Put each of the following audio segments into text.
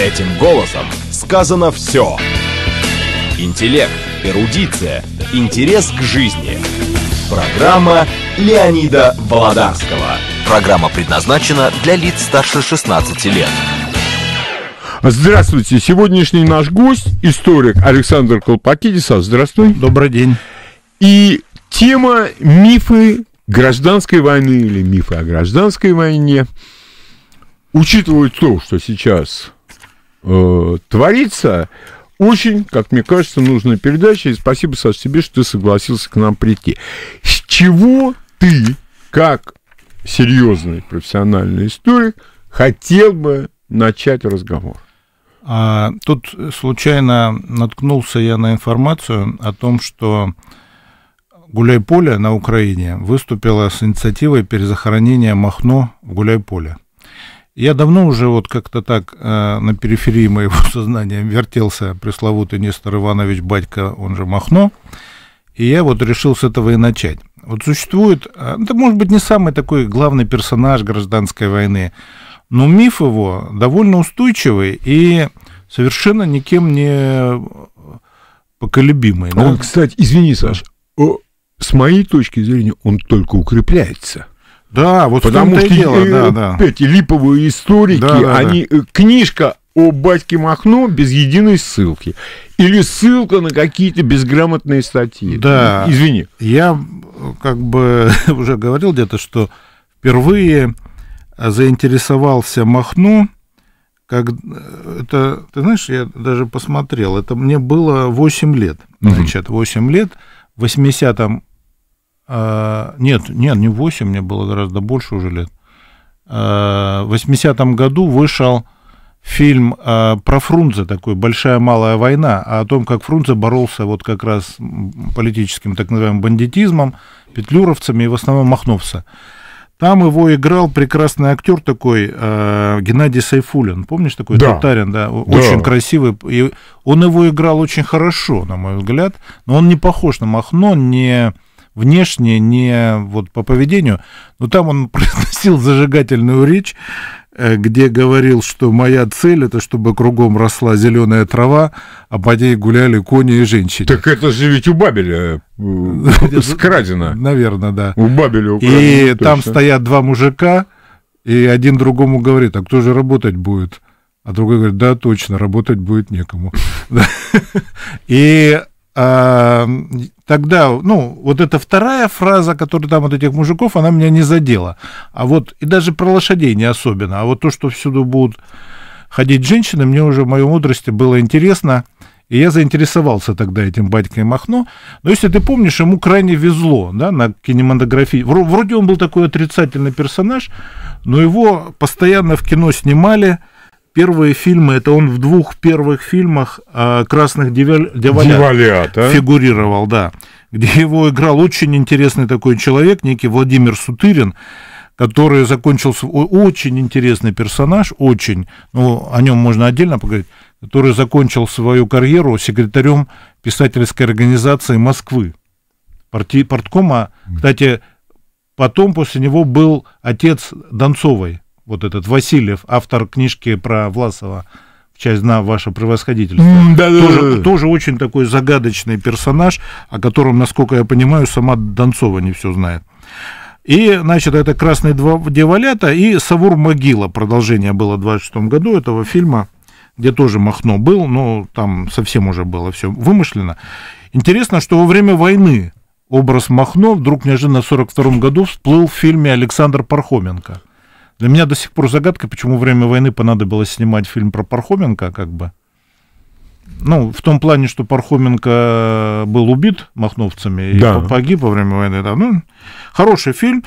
Этим голосом сказано все. Интеллект, эрудиция, интерес к жизни. Программа Леонида Володарского. Программа предназначена для лиц старше 16 лет. Здравствуйте. Сегодняшний наш гость, историк Александр Колпакидис. Здравствуй. Добрый день. И тема мифы гражданской войны или мифы о гражданской войне. Учитывая то, что сейчас э, творится, очень, как мне кажется, нужная передача. И спасибо, Саша, тебе, что ты согласился к нам прийти. С чего ты, как серьезный профессиональный историк, хотел бы начать разговор? А, тут случайно наткнулся я на информацию о том, что Гуляйполе на Украине выступила с инициативой перезахоронения Махно в Гуляйполе. Я давно уже вот как-то так э, на периферии моего сознания вертелся пресловутый Нестор Иванович Батько, он же Махно, и я вот решил с этого и начать. Вот существует, э, это может быть не самый такой главный персонаж гражданской войны, но миф его довольно устойчивый и совершенно никем не поколебимый. Он, да? Ну, кстати, извини, Саш, с моей точки зрения он только укрепляется – да, вот потому что дело, и, э, да, да. эти липовые историки, да, да, они да. Э, книжка о батьке Махно без единой ссылки. Или ссылка на какие-то безграмотные статьи. Да. Извини. Я э, как бы уже говорил где-то, что впервые заинтересовался Махно, как это, ты знаешь, я даже посмотрел, это мне было 8 лет. Значит, 8 лет в 80-м а, нет, нет, не 8, мне было гораздо больше уже лет. А, в 80-м году вышел фильм а, про Фрунзе, такой «Большая малая война», а о том, как Фрунзе боролся вот как раз политическим так называемым бандитизмом, петлюровцами и в основном махновца. Там его играл прекрасный актер такой э, Геннадий Сайфулин. Помнишь такой да. татарин, да, очень да. красивый. И он его играл очень хорошо, на мой взгляд, но он не похож на Махно, не внешне, не вот по поведению, но там он произносил зажигательную речь, э, где говорил, что моя цель это чтобы кругом росла зеленая трава, а по ней гуляли кони и женщины. Так это же ведь у Бабеля э, скрадено. Наверное, да. У Бабеля украдено. И там стоят два мужика, и один другому говорит, а кто же работать будет? А другой говорит, да, точно, работать будет некому. И а, тогда, ну, вот эта вторая фраза, которая там от этих мужиков, она меня не задела. А вот, и даже про лошадей не особенно, а вот то, что всюду будут ходить женщины, мне уже в моем возрасте было интересно, и я заинтересовался тогда этим батькой Махно. Но если ты помнишь, ему крайне везло да, на кинематографии. Вроде он был такой отрицательный персонаж, но его постоянно в кино снимали – Первые фильмы, это он в двух первых фильмах а, «Красных деваль... девалят», фигурировал, да, где его играл очень интересный такой человек, некий Владимир Сутырин, который закончился, очень интересный персонаж, очень, ну, о нем можно отдельно поговорить, который закончил свою карьеру секретарем писательской организации Москвы, парти, порткома. Кстати, потом после него был отец Донцовой, вот этот Васильев, автор книжки про Власова, в часть на ваше превосходительство. Mm, да, тоже, да. тоже очень такой загадочный персонаж, о котором, насколько я понимаю, сама Донцова не все знает. И, значит, это «Красный дьяволята» и «Савур могила». Продолжение было в 26 году этого фильма, где тоже Махно был, но там совсем уже было все вымышленно. Интересно, что во время войны образ Махно вдруг неожиданно в 42 году всплыл в фильме Александр Пархоменко – для меня до сих пор загадка, почему время войны понадобилось снимать фильм про Пархоменко, как бы. Ну, в том плане, что Пархоменко э, был убит махновцами да. и погиб во время войны. Да. Ну, хороший фильм,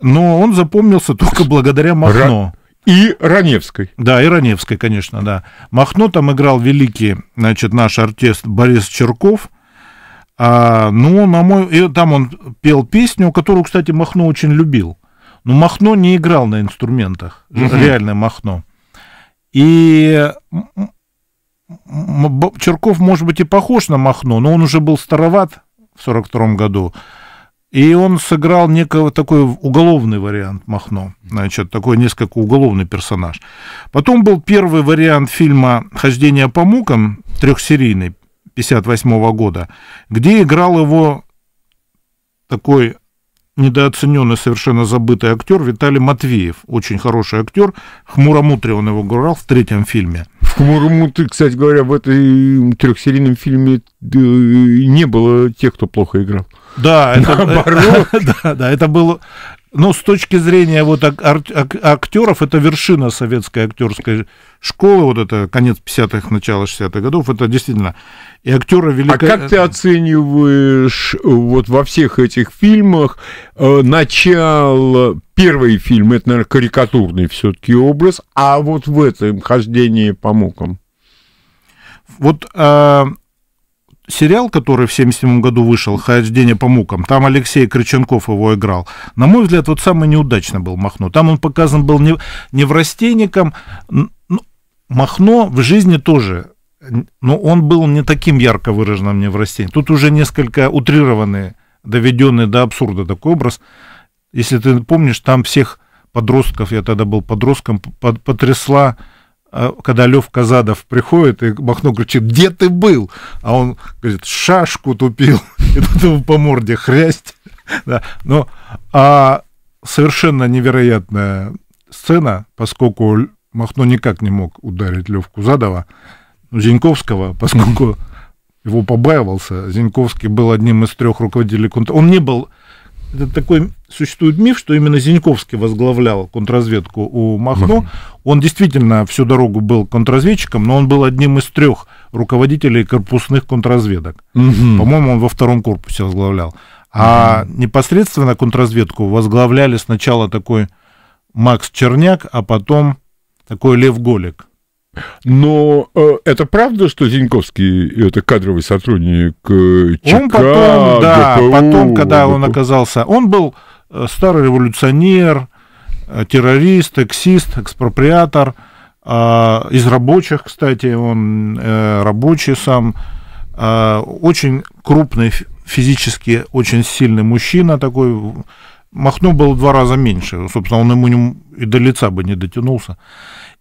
но он запомнился только благодаря Махно. И Раневской. Да, и Раневской, конечно, да. Махно там играл великий, значит, наш артист Борис Черков. А, ну, на мой... И там он пел песню, которую, кстати, Махно очень любил. Но ну, Махно не играл на инструментах, угу. реально Махно. И Черков, может быть, и похож на Махно, но он уже был староват в сорок втором году. И он сыграл некого такой уголовный вариант Махно, значит, такой несколько уголовный персонаж. Потом был первый вариант фильма «Хождение по мукам», трехсерийный, 58 -го года, где играл его такой недооцененный, совершенно забытый актер Виталий Матвеев. Очень хороший актер. В «Хмуромутре» он его играл в третьем фильме. В «Хмуромутре», кстати говоря, в этом трехсерийном фильме э, не было тех, кто плохо играл. Да, это, э, да, да, это был но ну, с точки зрения вот ак- ак- актеров, это вершина советской актерской школы, вот это конец 50-х, начало 60-х годов, это действительно и актеры великая... А как ты оцениваешь вот во всех этих фильмах э, начало первый фильм, это, наверное, карикатурный все-таки образ, а вот в этом хождении по мукам? Вот э, сериал, который в 77 году вышел, «Хождение по мукам», там Алексей Крыченков его играл. На мой взгляд, вот самый неудачный был Махно. Там он показан был не, не в растейником. Ну, Махно в жизни тоже но он был не таким ярко выраженным не в растении. Тут уже несколько утрированный, доведенный до абсурда такой образ. Если ты помнишь, там всех подростков, я тогда был подростком, потрясла а когда Лев Казадов приходит, и Махно кричит, где ты был? А он говорит, шашку тупил, и тут его по морде хрясть. Да. Но а совершенно невероятная сцена, поскольку Махно никак не мог ударить Левку Задова, ну, Зиньковского, поскольку его побаивался. Зиньковский был одним из трех руководителей контр... Он не был это такой существует миф, что именно Зиньковский возглавлял контрразведку у Махно. Он действительно всю дорогу был контрразведчиком, но он был одним из трех руководителей корпусных контрразведок. Угу. По-моему, он во втором корпусе возглавлял. А угу. непосредственно контрразведку возглавляли сначала такой Макс Черняк, а потом такой Лев Голик. Но э, это правда, что Зиньковский это кадровый сотрудник э, ЧК, он потом, да, потом, когда ГПУ. он оказался, он был э, старый революционер, э, террорист, эксист, экспроприатор э, из рабочих, кстати, он э, рабочий сам, э, очень крупный физически очень сильный мужчина такой. Махно был в два раза меньше. Собственно, он ему не, и до лица бы не дотянулся.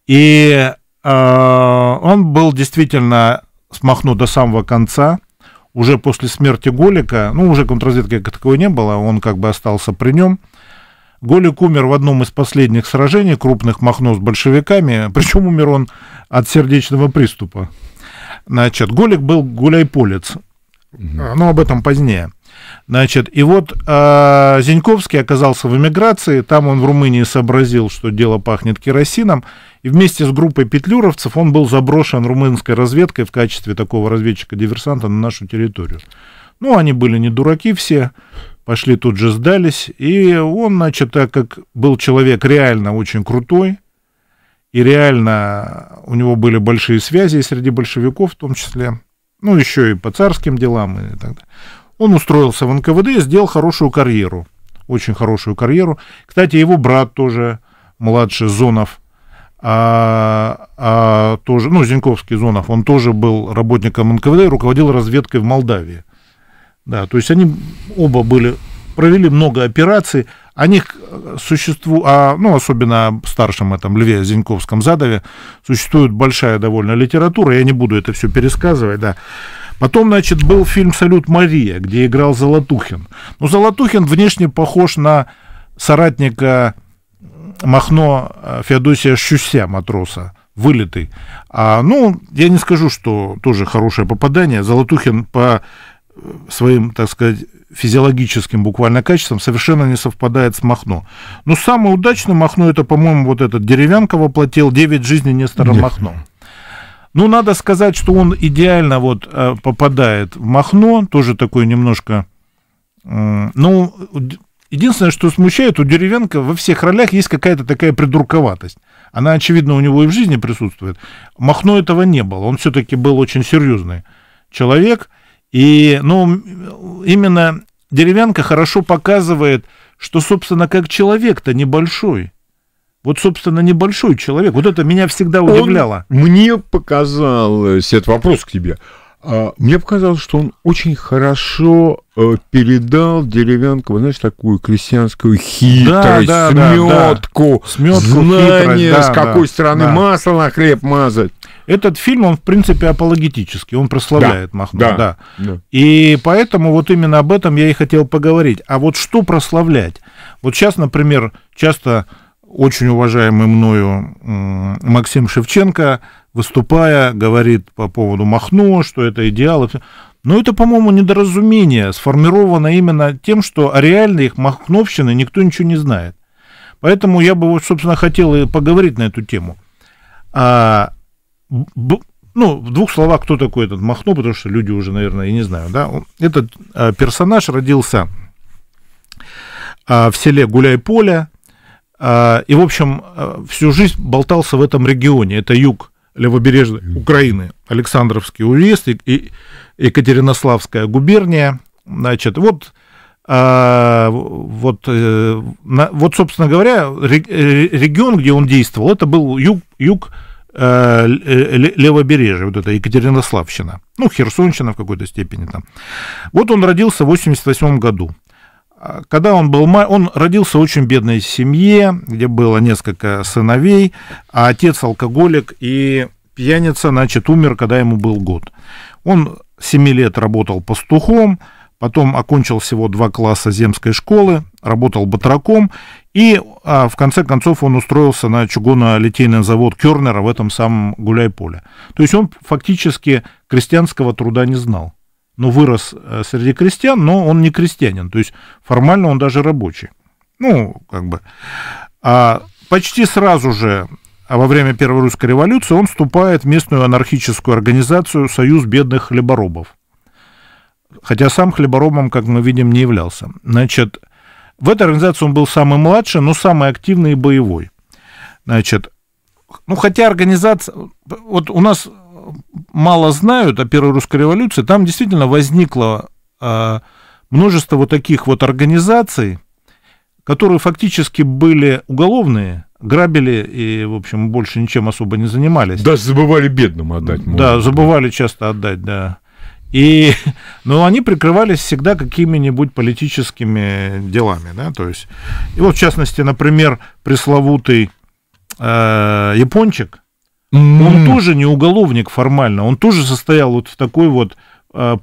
И Э, он был действительно смахнут до самого конца. Уже после смерти Голика, ну, уже контрразведки как такого не было, он как бы остался при нем. Голик умер в одном из последних сражений крупных Махно с большевиками, причем умер он от сердечного приступа. Значит, Голик был гуляйполец, но об этом позднее. Значит, и вот э, Зиньковский оказался в эмиграции, там он в Румынии сообразил, что дело пахнет керосином, и вместе с группой петлюровцев он был заброшен румынской разведкой в качестве такого разведчика-диверсанта на нашу территорию. Ну, они были не дураки все, пошли тут же сдались. И он, значит, так как был человек реально очень крутой, и реально у него были большие связи среди большевиков в том числе, ну, еще и по царским делам и так далее. Он устроился в НКВД и сделал хорошую карьеру, очень хорошую карьеру. Кстати, его брат тоже, младший Зонов, а, а, тоже, ну, Зиньковский Зонов, он тоже был работником НКВД и руководил разведкой в Молдавии. Да, то есть они оба были, провели много операций, о них э, существу, а, ну, особенно о старшем этом Льве Зиньковском Задове, существует большая довольно литература, я не буду это все пересказывать, да. Потом, значит, был фильм «Салют Мария», где играл Золотухин. Но ну, Золотухин внешне похож на соратника Махно э, Феодосия Щуся матроса, вылитый. А, ну, я не скажу, что тоже хорошее попадание. Золотухин по э, своим, так сказать, физиологическим буквально качествам совершенно не совпадает с Махно. Но самый удачный Махно, это, по-моему, вот этот Деревянко воплотил «Девять жизней Нестора Нет. Махно». Ну, надо сказать, что он идеально вот э, попадает в Махно, тоже такой немножко... Ну, Единственное, что смущает, у Деревенко во всех ролях есть какая-то такая придурковатость. Она, очевидно, у него и в жизни присутствует. Махно этого не было. Он все-таки был очень серьезный человек. И, ну, именно Деревянка хорошо показывает, что, собственно, как человек-то небольшой. Вот, собственно, небольшой человек. Вот это меня всегда удивляло. Он, мне показалось, это вопрос к тебе, а, мне показалось, что он очень хорошо э, передал деревянку, знаешь, такую крестьянскую хитрость, да, да, сметку, да, да. сметку, знание, да, с какой да, стороны да. масло на хлеб мазать. Этот фильм, он, в принципе, апологетический, он прославляет да, Махно, да, да. да. И поэтому вот именно об этом я и хотел поговорить. А вот что прославлять? Вот сейчас, например, часто очень уважаемый мною Максим Шевченко – выступая, говорит по поводу Махно, что это идеалы, Но это, по-моему, недоразумение, сформировано именно тем, что о реальных их махновщины никто ничего не знает. Поэтому я бы, собственно, хотел и поговорить на эту тему. А, б, ну, в двух словах, кто такой этот Махно, потому что люди уже, наверное, и не знают. да. Этот а, персонаж родился а, в селе Гуляй-Поля, а, и, в общем, а, всю жизнь болтался в этом регионе. Это юг левобережной Украины, Александровский уезд и Екатеринославская губерния. Значит, вот, а, вот, э, вот, собственно говоря, э, регион, где он действовал, это был юг, юг э, Левобережья, вот это Екатеринославщина, ну, Херсонщина в какой-то степени там. Вот он родился в 88 году. Когда он был он родился в очень бедной семье, где было несколько сыновей, а отец алкоголик и пьяница, значит, умер, когда ему был год. Он 7 лет работал пастухом, потом окончил всего два класса земской школы, работал батраком, и а, в конце концов он устроился на чугуно-литейный завод Кернера в этом самом Гуляйполе. То есть он фактически крестьянского труда не знал ну, вырос э, среди крестьян, но он не крестьянин, то есть формально он даже рабочий. Ну, как бы. А почти сразу же а во время Первой русской революции он вступает в местную анархическую организацию «Союз бедных хлеборобов». Хотя сам хлеборобом, как мы видим, не являлся. Значит, в этой организации он был самый младший, но самый активный и боевой. Значит, ну, хотя организация... Вот у нас мало знают о Первой русской революции, там действительно возникло а, множество вот таких вот организаций, которые фактически были уголовные, грабили и, в общем, больше ничем особо не занимались. да забывали бедным отдать. Может. Да, забывали часто отдать, да. И, но они прикрывались всегда какими-нибудь политическими делами, да, то есть, и вот в частности, например, пресловутый э, япончик, Mm. Он тоже не уголовник формально, он тоже состоял вот в такой вот э,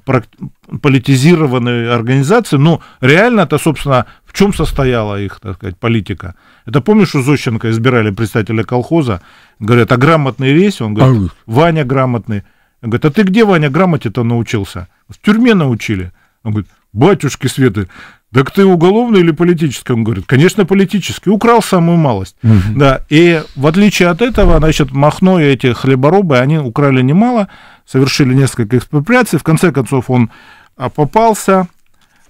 политизированной организации, но реально это, собственно, в чем состояла их, так сказать, политика. Это помнишь, у Зощенко избирали представителя колхоза, говорят, а грамотный рейс? Он говорит, а Ваня грамотный. Он говорит, а ты где, Ваня, грамоте-то научился? В тюрьме научили. Он говорит, батюшки Светы, так ты уголовный или политический? Он говорит, конечно, политический. Украл самую малость. Угу. Да. И в отличие от этого, значит, Махно и эти хлеборобы, они украли немало, совершили несколько экспроприаций. В конце концов, он а, попался,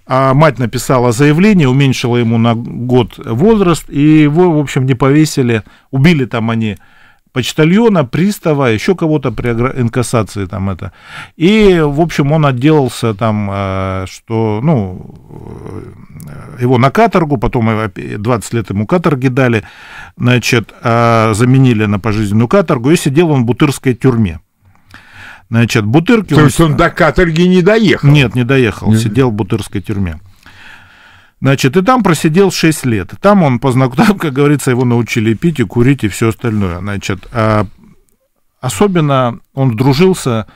а мать написала заявление, уменьшила ему на год возраст, и его, в общем, не повесили. Убили там они почтальона, пристава, еще кого-то при инкассации там это. И, в общем, он отделался там, э, что, ну, э, его на каторгу, потом 20 лет ему каторги дали, значит, а заменили на пожизненную каторгу, и сидел он в бутырской тюрьме. Значит, Бутырки... То он... есть он до каторги не доехал? Нет, не доехал, нет. сидел в бутырской тюрьме. Значит, и там просидел 6 лет. Там он, познакомился, как говорится, его научили пить и курить и все остальное. Значит, а... особенно он дружился,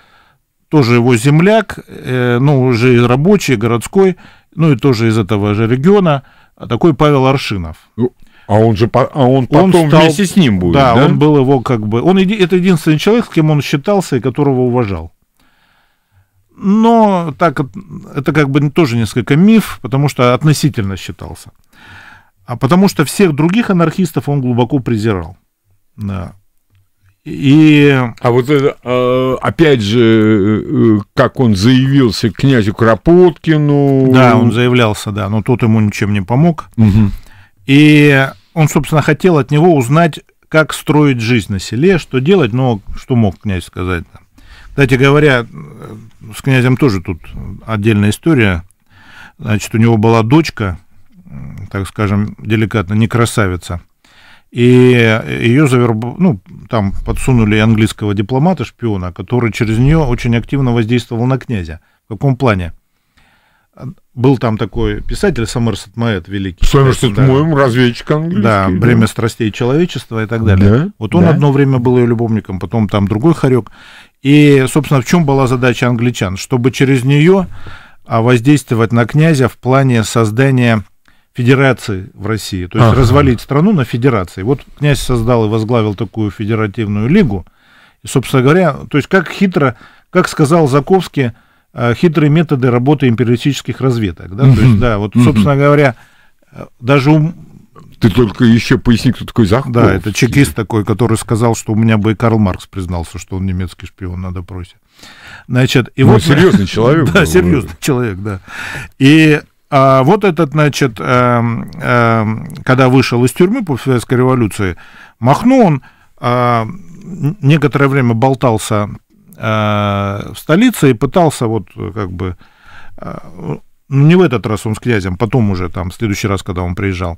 тоже его земляк, э, ну, уже рабочий, городской, ну, и тоже из этого же региона, а такой Павел Аршинов. Ну, а он же а он потом он стал, вместе с ним будет, да? Да, он был его как бы... Он, это единственный человек, с кем он считался и которого уважал. Но так это как бы тоже несколько миф, потому что относительно считался. А потому что всех других анархистов он глубоко презирал. Да. И... А вот это, а, опять же, э, как он заявился к князю Кропоткину... Да, он заявлялся, да, но тот ему ничем не помог. Угу. И он, собственно, хотел от него узнать, как строить жизнь на селе, что делать, но что мог князь сказать. Кстати говоря, с князем тоже тут отдельная история. Значит, у него была дочка, так скажем, деликатно, не красавица. И ее заверб... ну, там подсунули английского дипломата, шпиона, который через нее очень активно воздействовал на князя. В каком плане? Был там такой писатель Сомерсет Маэт великий. Самерсет да. разведчик английский. Да, да, страстей человечества» и так далее. Да, вот он да. одно время был ее любовником, потом там другой хорек. И, собственно, в чем была задача англичан? Чтобы через нее а, воздействовать на князя в плане создания федерации в России, то есть ага. развалить страну на федерации. Вот князь создал и возглавил такую федеративную лигу. И, собственно говоря, то есть как хитро, как сказал Заковский, а, хитрые методы работы империалистических разведок. Да? То есть, да, вот, собственно говоря, э, даже ум, ты только еще поясни, кто такой Захаров. Да, это чекист такой, который сказал, что у меня бы и Карл Маркс признался, что он немецкий шпион на допросе. Значит, и ну, вот... серьезный человек. Да, серьезный человек, да. И а вот этот, значит, э, э, когда вышел из тюрьмы после Советской революции, Махно, он э, некоторое время болтался э, в столице и пытался вот как бы... Э, не в этот раз он с князем, потом уже там, в следующий раз, когда он приезжал,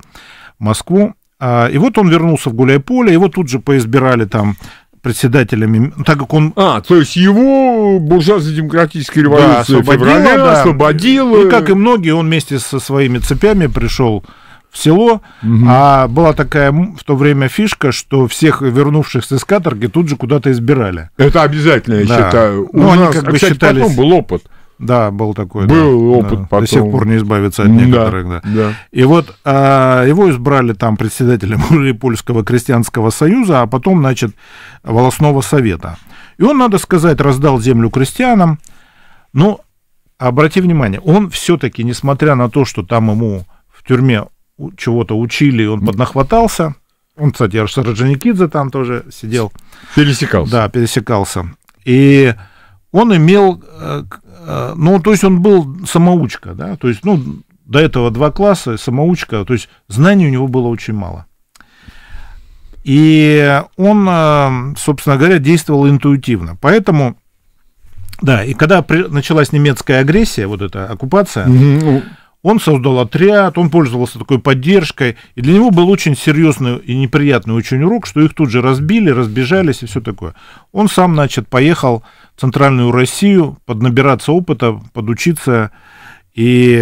Москву. А, и вот он вернулся в Поле, его тут же поизбирали там председателями, ну, так как он... А, то есть его буржуазно-демократическая революция да, освободила, февраля, да. освободила. И как и многие, он вместе со своими цепями пришел в село, угу. а была такая в то время фишка, что всех вернувшихся из каторги тут же куда-то избирали. Это обязательно, я да. считаю. Ну, У ну, нас, они как бы кстати, считались... потом был опыт. Да, был такой. Был да, опыт да. потом. До сих пор не избавиться от некоторых, да. да. да. И вот а, его избрали там председателем Польского крестьянского союза, а потом, значит, волосного совета. И он, надо сказать, раздал землю крестьянам. Но ну, обрати внимание, он все-таки, несмотря на то, что там ему в тюрьме чего-то учили, он поднахватался. Он, кстати, Сараджаникидзе там тоже сидел. Пересекался. Да, пересекался. И он имел э, Э, ну, то есть он был самоучка, да, то есть, ну, до этого два класса, самоучка, то есть знаний у него было очень мало. И он, э, собственно говоря, действовал интуитивно. Поэтому, да, и когда при, началась немецкая агрессия, вот эта оккупация, mm-hmm. Он создал отряд, он пользовался такой поддержкой. И для него был очень серьезный и неприятный очень урок, что их тут же разбили, разбежались и все такое. Он сам, значит, поехал в Центральную Россию поднабираться опыта, подучиться и,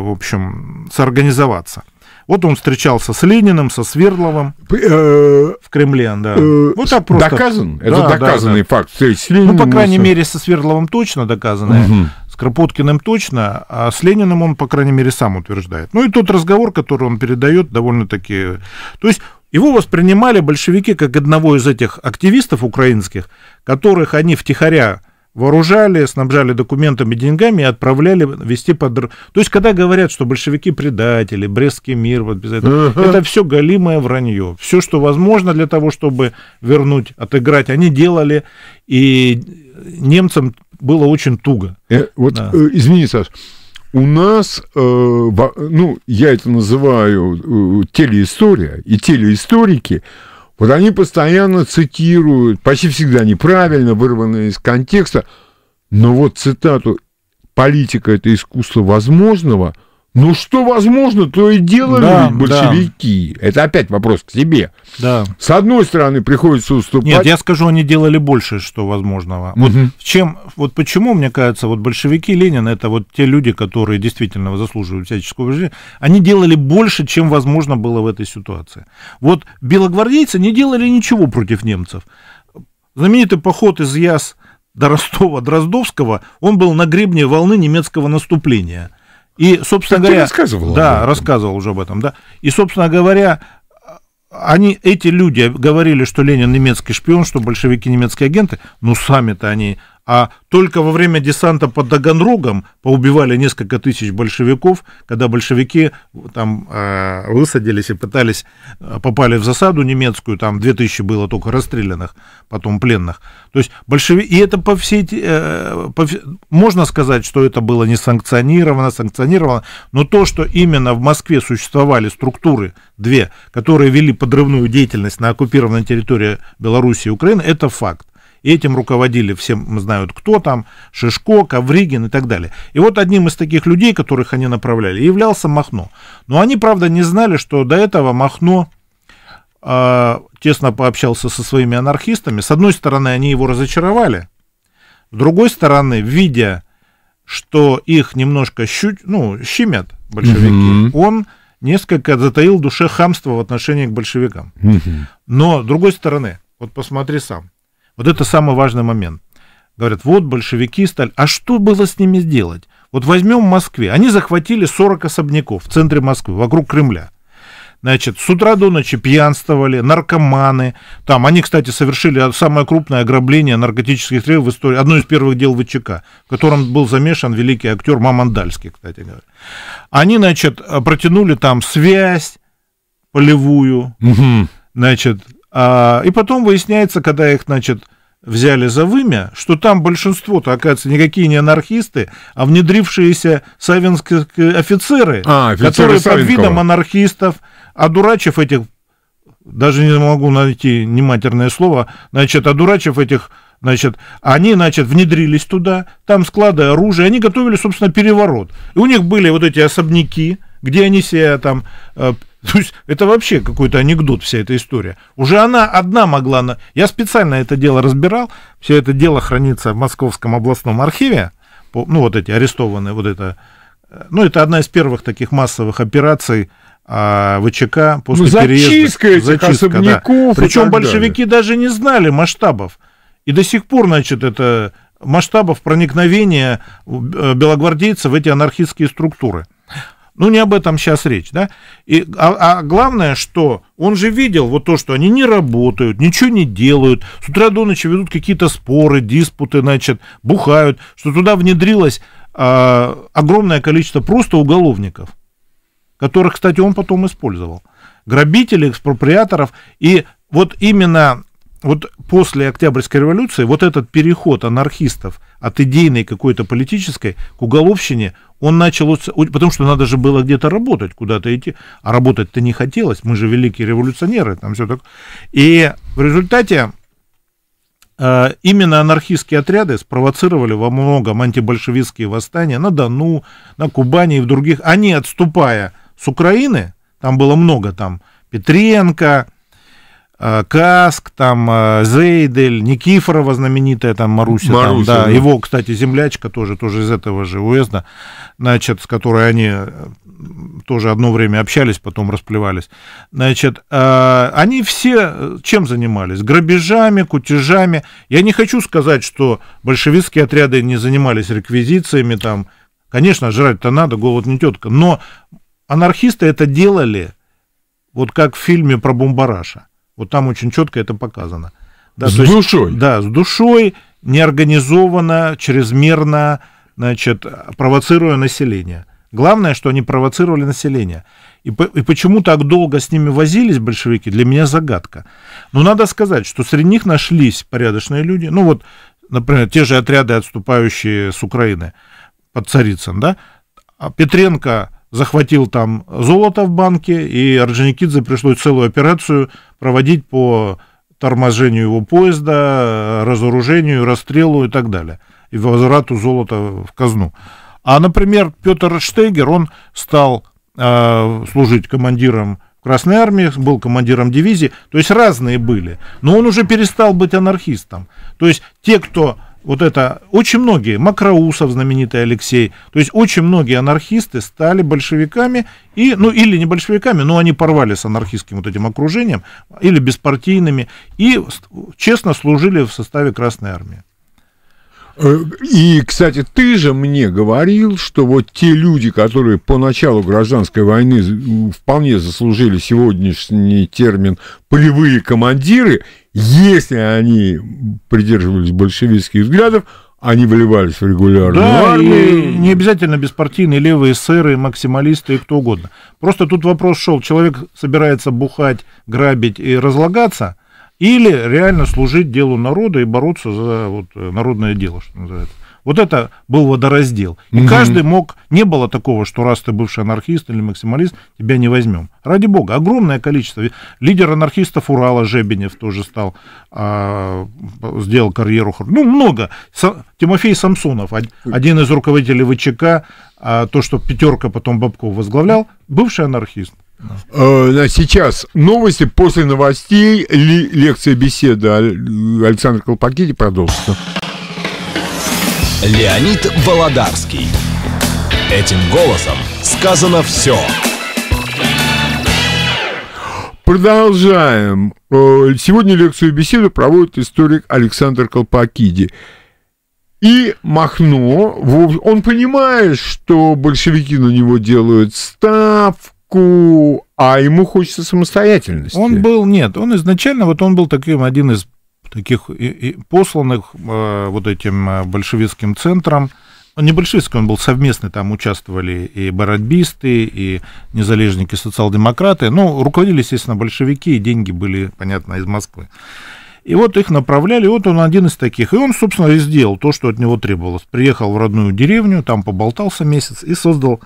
в общем, соорганизоваться. Вот он встречался с Лениным, со Свердловым э, в Кремле, да. Э, вот так просто. Доказан? Это да, доказанный да, факт встречи с Лениным. Ну, по крайней мере, со Свердловым точно доказанное. С Кропоткиным точно, а с Лениным он, по крайней мере, сам утверждает. Ну и тот разговор, который он передает, довольно-таки... То есть его воспринимали большевики как одного из этих активистов украинских, которых они втихаря вооружали, снабжали документами, деньгами и отправляли вести под... То есть, когда говорят, что большевики предатели, Брестский мир, вот без этого, uh-huh. это все галимое вранье. Все, что возможно для того, чтобы вернуть, отыграть, они делали, и немцам было очень туго. Э, вот, да. э, извини, Саш, у нас, э, ну, я это называю э, телеистория, и телеисторики, вот они постоянно цитируют, почти всегда неправильно, вырванные из контекста, но вот цитату «политика – это искусство возможного» – ну, что возможно, то и делали да, ведь большевики. Да. Это опять вопрос к тебе. Да. С одной стороны, приходится уступать. Нет, я скажу, они делали больше, что возможного. Угу. Вот чем, вот почему, мне кажется, вот большевики Ленин, это вот те люди, которые действительно заслуживают всяческого жизни, они делали больше, чем возможно было в этой ситуации. Вот белогвардейцы не делали ничего против немцев. Знаменитый поход из Яс до Ростова Дроздовского, он был на гребне волны немецкого наступления. И, собственно так говоря, рассказывал да, рассказывал уже об этом, да. И, собственно говоря, они, эти люди говорили, что Ленин немецкий шпион, что большевики немецкие агенты, но ну, сами-то они а только во время десанта под Таганрогом поубивали несколько тысяч большевиков, когда большевики там э, высадились и пытались, э, попали в засаду немецкую, там 2000 было только расстрелянных, потом пленных. То есть большевики, и это по всей, э, по, можно сказать, что это было не санкционировано, санкционировано, но то, что именно в Москве существовали структуры, две, которые вели подрывную деятельность на оккупированной территории Беларуси и Украины, это факт. Этим руководили, всем знают кто там, Шишко, Ковригин и так далее. И вот одним из таких людей, которых они направляли, являлся Махно. Но они, правда, не знали, что до этого Махно э, тесно пообщался со своими анархистами. С одной стороны, они его разочаровали. С другой стороны, видя, что их немножко щу, ну, щемят большевики, mm он несколько затаил в душе хамство в отношении к большевикам. mm Но, с другой стороны, вот посмотри сам, вот это самый важный момент. Говорят, вот большевики стали. А что было с ними сделать? Вот возьмем в Москве. Они захватили 40 особняков в центре Москвы, вокруг Кремля. Значит, с утра до ночи пьянствовали, наркоманы. Там они, кстати, совершили самое крупное ограбление наркотических средств в истории. Одно из первых дел ВЧК, в котором был замешан великий актер Мамандальский, кстати говоря. Они, значит, протянули там связь полевую, угу. значит, а, и потом выясняется, когда их, значит, взяли за вымя, что там большинство-то, оказывается, никакие не анархисты, а внедрившиеся савинские офицеры, а, офицеры которые Савенкова. под видом анархистов, одурачив а этих, даже не могу найти нематерное слово, значит, одурачив а этих Значит, они, значит, внедрились туда, там склады оружия, они готовили, собственно, переворот. И у них были вот эти особняки, где они себя там э, то есть это вообще какой-то анекдот, вся эта история. Уже она одна могла... На... Я специально это дело разбирал. Все это дело хранится в Московском областном архиве. Ну, вот эти арестованные, вот это... Э, ну, это одна из первых таких массовых операций а ВЧК после ну, зачистка переезда... Этих зачистка особняков да. Причем большевики далее. даже не знали масштабов. И до сих пор, значит, это масштабов проникновения э, белогвардейцев в эти анархистские структуры. Ну, не об этом сейчас речь, да? И, а, а главное, что он же видел вот то, что они не работают, ничего не делают, с утра до ночи ведут какие-то споры, диспуты, значит, бухают, что туда внедрилось э, огромное количество просто уголовников, которых, кстати, он потом использовал. Грабителей, экспроприаторов. И вот именно вот после Октябрьской революции вот этот переход анархистов от идейной какой-то политической к уголовщине – он начал, потому что надо же было где-то работать, куда-то идти, а работать-то не хотелось, мы же великие революционеры, там все так. И в результате э, именно анархистские отряды спровоцировали во многом антибольшевистские восстания на Дону, на Кубани и в других. Они, отступая с Украины, там было много там Петренко, Э, Каск, там э, Зейдель, Никифорова знаменитая, там Маруся, Маруся там, да, да, его, кстати, землячка тоже, тоже из этого же уезда, значит, с которой они э, тоже одно время общались, потом расплевались. Значит, они все чем занимались? Грабежами, кутежами. Я не хочу сказать, что большевистские отряды не занимались реквизициями, там, конечно, жрать-то надо, голод не тетка, но анархисты это делали, вот как в фильме про Бумбараша – вот там очень четко это показано. Да, с душой. Есть, да, с душой, неорганизованно, чрезмерно, значит, провоцируя население. Главное, что они провоцировали население. И, по, и почему так долго с ними возились большевики, для меня загадка. Но надо сказать, что среди них нашлись порядочные люди. Ну вот, например, те же отряды, отступающие с Украины под Царицын, да, а Петренко захватил там золото в банке, и Орджоникидзе пришлось целую операцию проводить по торможению его поезда, разоружению, расстрелу и так далее, и возврату золота в казну. А, например, Петр Штегер, он стал э, служить командиром Красной Армии, был командиром дивизии, то есть разные были, но он уже перестал быть анархистом. То есть те, кто вот это, очень многие, Макроусов, знаменитый Алексей, то есть очень многие анархисты стали большевиками, и, ну или не большевиками, но они порвали с анархистским вот этим окружением, или беспартийными, и честно служили в составе Красной Армии. Э, и, кстати, ты же мне говорил, что вот те люди, которые по началу гражданской войны вполне заслужили сегодняшний термин «полевые командиры», если они придерживались большевистских взглядов, они выливались в регулярную да, армию. И не обязательно беспартийные, левые эсеры, максималисты и кто угодно. Просто тут вопрос шел, человек собирается бухать, грабить и разлагаться – или реально служить делу народа и бороться за вот, э, народное дело, что называется. Вот это был водораздел. И mm каждый мог, не было такого, что раз ты бывший анархист или максималист, тебя не возьмем. Ради бога, огромное количество. Лидер анархистов Урала Жебенев тоже стал, а, сделал карьеру. Ну, много. Со, Тимофей Самсонов, один из руководителей ВЧК, а, то, что пятерка потом Бабков возглавлял, бывший анархист. Э, сейчас новости, после новостей лекция беседа Александр Колпакиди продолжится. Леонид Володарский. Этим голосом сказано все. Продолжаем. Э, сегодня лекцию и беседу проводит историк Александр Колпакиди. И Махно, он понимает, что большевики на него делают ставку, критику, а ему хочется самостоятельности. Он был, нет, он изначально, вот он был таким, один из таких и, и посланных э, вот этим э, большевистским центром, ну, не большевистский, он был совместный, там участвовали и бородбисты, и незалежники, социал-демократы. Ну, руководили, естественно, большевики, и деньги были, понятно, из Москвы. И вот их направляли, вот он один из таких. И он, собственно, и сделал то, что от него требовалось. Приехал в родную деревню, там поболтался месяц и создал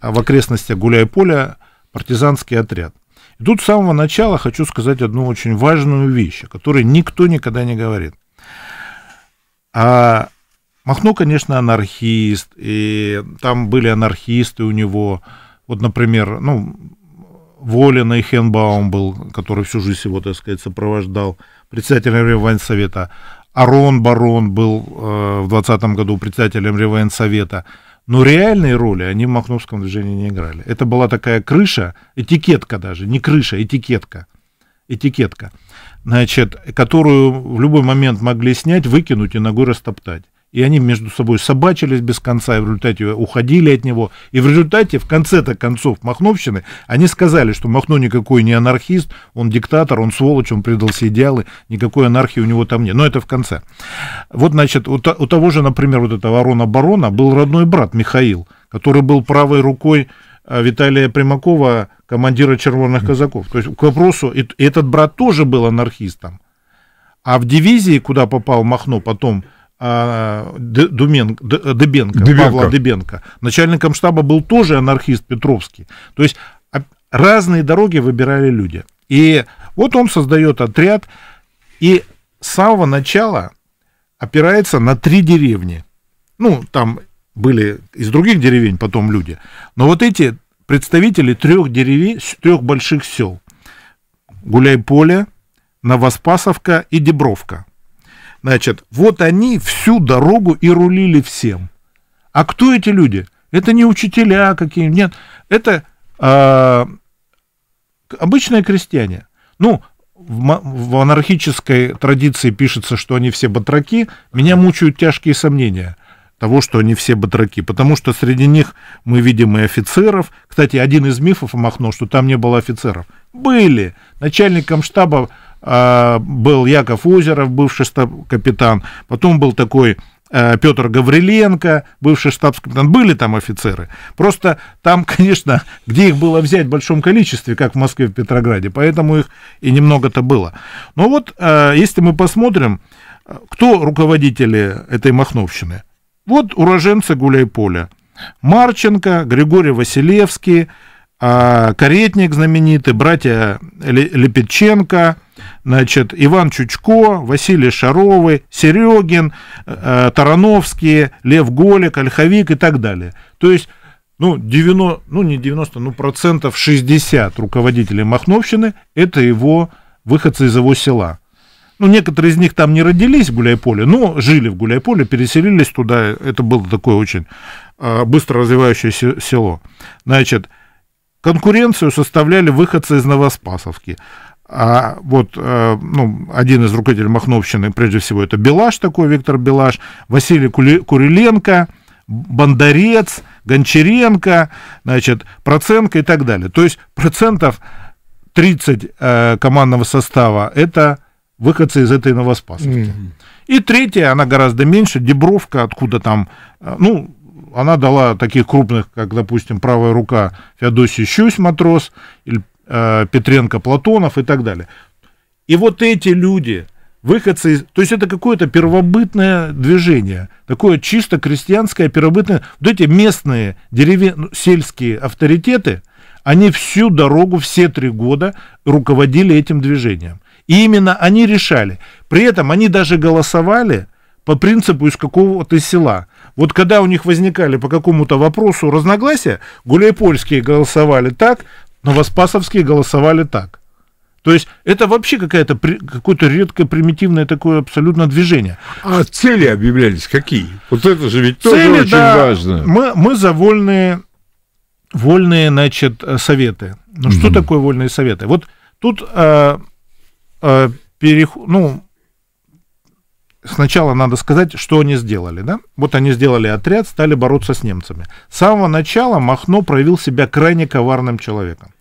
а, в окрестностях Гуляй-Поля партизанский отряд. И тут с самого начала хочу сказать одну очень важную вещь, о которой никто никогда не говорит. А Махно, конечно, анархист, и там были анархисты у него. Вот, например, ну, Волин и Хенбаум был, который всю жизнь его, так сказать, сопровождал, председателем Реввоенсовета. Арон Барон был э, в 20 году председателем Реввоенсовета. совета но реальные роли они в махновском движении не играли. Это была такая крыша, этикетка даже, не крыша, этикетка. Этикетка, значит, которую в любой момент могли снять, выкинуть и ногой растоптать и они между собой собачились без конца, и в результате уходили от него. И в результате, в конце-то концов Махновщины, они сказали, что Махно никакой не анархист, он диктатор, он сволочь, он предался идеалы, никакой анархии у него там нет. Но это в конце. Вот, значит, у, у того же, например, вот этого ворона-барона был родной брат Михаил, который был правой рукой э, Виталия Примакова, командира червоных казаков. То есть к вопросу, и, и этот брат тоже был анархистом. А в дивизии, куда попал Махно потом, а, Думен, Дыбенко, Павла Дыбенко. Начальником штаба был тоже анархист Петровский. То есть а, разные дороги выбирали люди. И вот он создает отряд, и с самого начала опирается на три деревни. Ну, там были из других деревень потом люди. Но вот эти представители трех деревень, трех больших сел. Гуляйполе, Новоспасовка и Дебровка. Значит, вот они всю дорогу и рулили всем. А кто эти люди? Это не учителя какие, нет, это э, обычные крестьяне. Ну, в, в анархической традиции пишется, что они все батраки. Меня мучают тяжкие сомнения того, что они все батраки, потому что среди них мы видим и офицеров. Кстати, один из мифов о Махно, что там не было офицеров. Были. Начальником штаба а, был Яков Озеров, бывший штаб-капитан, потом был такой а, Петр Гавриленко, бывший штабс-капитан, были там офицеры. Просто там, конечно, где их было взять в большом количестве, как в Москве, в Петрограде, поэтому их и немного-то было. Но вот, а, если мы посмотрим, кто руководители этой Махновщины? Вот уроженцы Гуляйполя. Марченко, Григорий Василевский, Каретник знаменитый, братья Лепетченко – значит, Иван Чучко, Василий Шаровы, Серегин, э, э, Тарановский, Лев Голик, Ольховик и так далее. То есть ну, 90, ну не 90, ну процентов 60 руководителей Махновщины – это его выходцы из его села. Ну, некоторые из них там не родились в Гуляйполе, но жили в Гуляйполе, переселились туда. Это было такое очень э, быстро развивающееся село. Значит, конкуренцию составляли выходцы из Новоспасовки. А вот э, ну, один из руководителей Махновщины, прежде всего, это Белаш такой, Виктор Белаш, Василий Куриленко, Бондарец, Гончаренко, значит, Проценко и так далее. То есть процентов 30 э, командного состава – это выходцы из этой Новоспасовки. Mm-hmm. И третья, она гораздо меньше, Дебровка, откуда там, э, ну, она дала таких крупных, как, допустим, правая рука Феодосий Щусь, матрос, или Э, Петренко, Платонов и так далее. И вот эти люди, выходцы, то есть это какое-то первобытное движение, такое чисто крестьянское, первобытное. Вот эти местные дереве... Ну, сельские авторитеты, они всю дорогу, все три года руководили этим движением. И именно они решали. При этом они даже голосовали по принципу из какого-то села. Вот когда у них возникали по какому-то вопросу разногласия, гуляйпольские голосовали так, новоспасовские голосовали так. То есть это вообще какая-то, какое-то редкое, примитивное такое абсолютно движение. А цели объявлялись какие? Вот это же ведь цели, тоже очень да, важно. Мы, мы за вольные, вольные, значит, э, советы. Ну, mm-hmm. что такое вольные советы? Вот тут э, э, переход... Ну, сначала надо сказать, что они сделали, да? Вот они сделали отряд, стали бороться с немцами. С самого начала Махно проявил себя крайне коварным человеком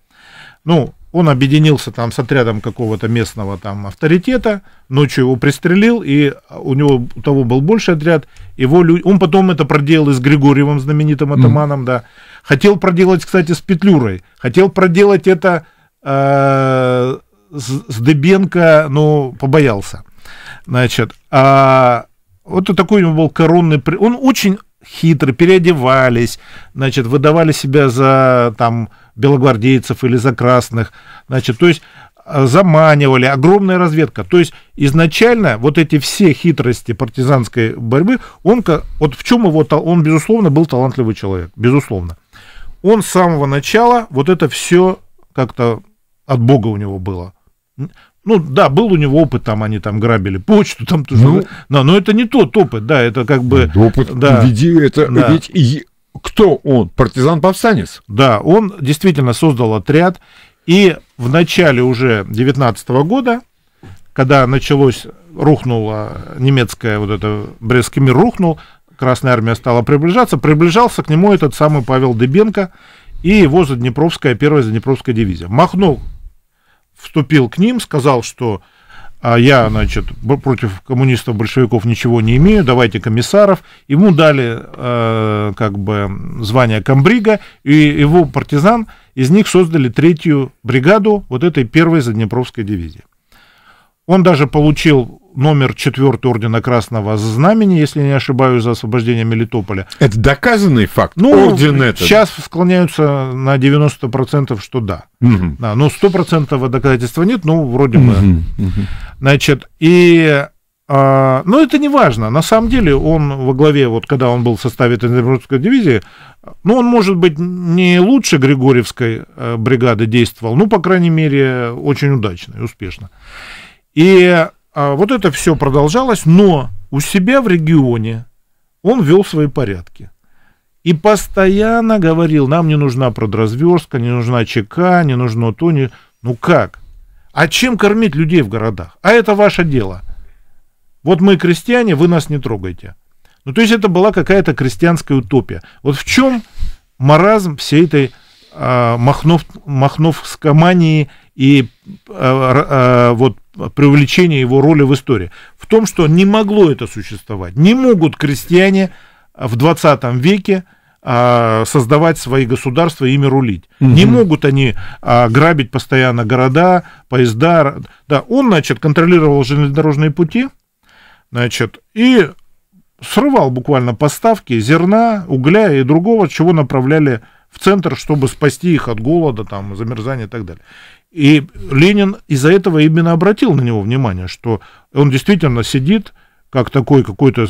ну, он объединился там с отрядом какого-то местного там авторитета, ночью его пристрелил, и у него у того был больше отряд, его лю... он потом это проделал и с Григорьевым, знаменитым атаманом, mm. да. Хотел проделать, кстати, с Петлюрой, хотел проделать это э, с, с Дыбенко, но побоялся. Значит, а вот такой у него был коронный... Он очень хитрый. переодевались, значит, выдавали себя за там белогвардейцев или за красных. Значит, то есть а, заманивали, огромная разведка. То есть изначально вот эти все хитрости партизанской борьбы, он, вот в чем его, он, безусловно, был талантливый человек, безусловно. Он с самого начала вот это все как-то от Бога у него было. Ну, да, был у него опыт, там они там грабили почту, там тоже. Ну, да, но это не тот опыт, да, это как бы. Опыт да, веди, это да. ведь кто он? Партизан-повстанец? Да, он действительно создал отряд, и в начале уже 19 года, когда началось, рухнула немецкая, вот это, Брестский мир рухнул, Красная Армия стала приближаться, приближался к нему этот самый Павел Дыбенко и его Заднепровская, первая Заднепровская дивизия. Махнул, вступил к ним, сказал, что а я, значит, против коммунистов, большевиков ничего не имею, давайте комиссаров. Ему дали э, как бы звание комбрига, и его партизан, из них создали третью бригаду вот этой первой Заднепровской дивизии. Он даже получил номер четвертый ордена Красного Знамени, если не ошибаюсь, за освобождение Мелитополя. Это доказанный факт? Ну, Орден это. сейчас склоняются на 90%, что да. Угу. да но ну, стопроцентного доказательства нет, ну, вроде бы. Угу. Значит, и... А, но это не важно. На самом деле он во главе, вот когда он был в составе Тенербургской дивизии, ну, он, может быть, не лучше Григорьевской э, бригады действовал, ну, по крайней мере, очень удачно и успешно. И а, вот это все продолжалось, но у себя в регионе он вел свои порядки. И постоянно говорил, нам не нужна продразверстка, не нужна ЧК, не нужно то, не... Ну как? А чем кормить людей в городах? А это ваше дело. Вот мы крестьяне, вы нас не трогайте. Ну то есть это была какая-то крестьянская утопия. Вот в чем маразм всей этой а, махнов, махновскомании и э, э, вот привлечение его роли в истории. В том, что не могло это существовать. Не могут крестьяне в 20 веке а, создавать свои государства и ими рулить. Угу. Не могут они а, грабить постоянно города, поезда. Да, он, значит, контролировал железнодорожные пути, значит, и срывал буквально поставки зерна, угля и другого, чего направляли в центр, чтобы спасти их от голода, там, замерзания и так далее. И Ленин из-за этого именно обратил на него внимание, что он действительно сидит, как такой какой-то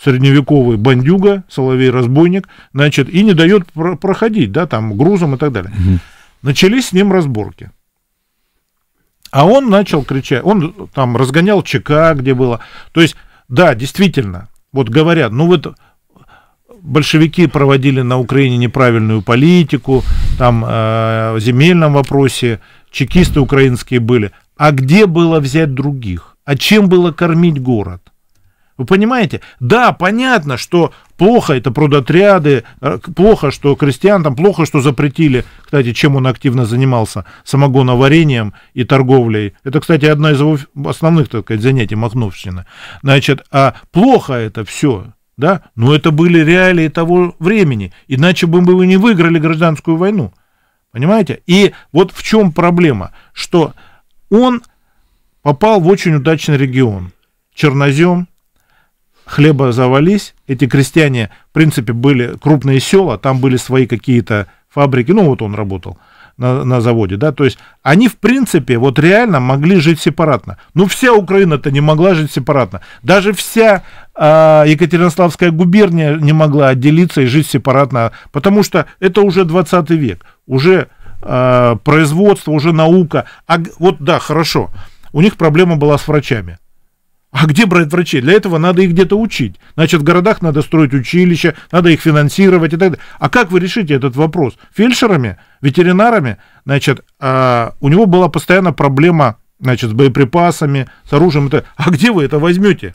средневековый бандюга, соловей-разбойник, значит, и не дает проходить, да, там, грузом и так далее. Угу. Начались с ним разборки. А он начал кричать, он там разгонял ЧК, где было. То есть, да, действительно, вот говорят, ну вот большевики проводили на Украине неправильную политику, там, э, в земельном вопросе, чекисты украинские были. А где было взять других? А чем было кормить город? Вы понимаете? Да, понятно, что плохо это продотряды, э, плохо, что крестьянам плохо, что запретили, кстати, чем он активно занимался, самогоноварением и торговлей. Это, кстати, одна из его основных, так сказать, занятий Махновщины. Значит, а плохо это все, да? Но это были реалии того времени, иначе бы мы не выиграли гражданскую войну. Понимаете? И вот в чем проблема, что он попал в очень удачный регион. Чернозем, хлеба завались, эти крестьяне, в принципе, были крупные села, там были свои какие-то фабрики, ну вот он работал на, на заводе, да, то есть они, в принципе, вот реально могли жить сепаратно. Ну, вся Украина-то не могла жить сепаратно. Даже вся э, Екатеринославская губерния не могла отделиться и жить сепаратно, потому что это уже 20 век уже э, производство, уже наука. А, вот да, хорошо, у них проблема была с врачами. А где брать врачей? Для этого надо их где-то учить. Значит, в городах надо строить училища, надо их финансировать и так далее. А как вы решите этот вопрос? Фельдшерами, ветеринарами? Значит, э, у него была постоянно проблема значит, с боеприпасами, с оружием. и так далее. А где вы это возьмете?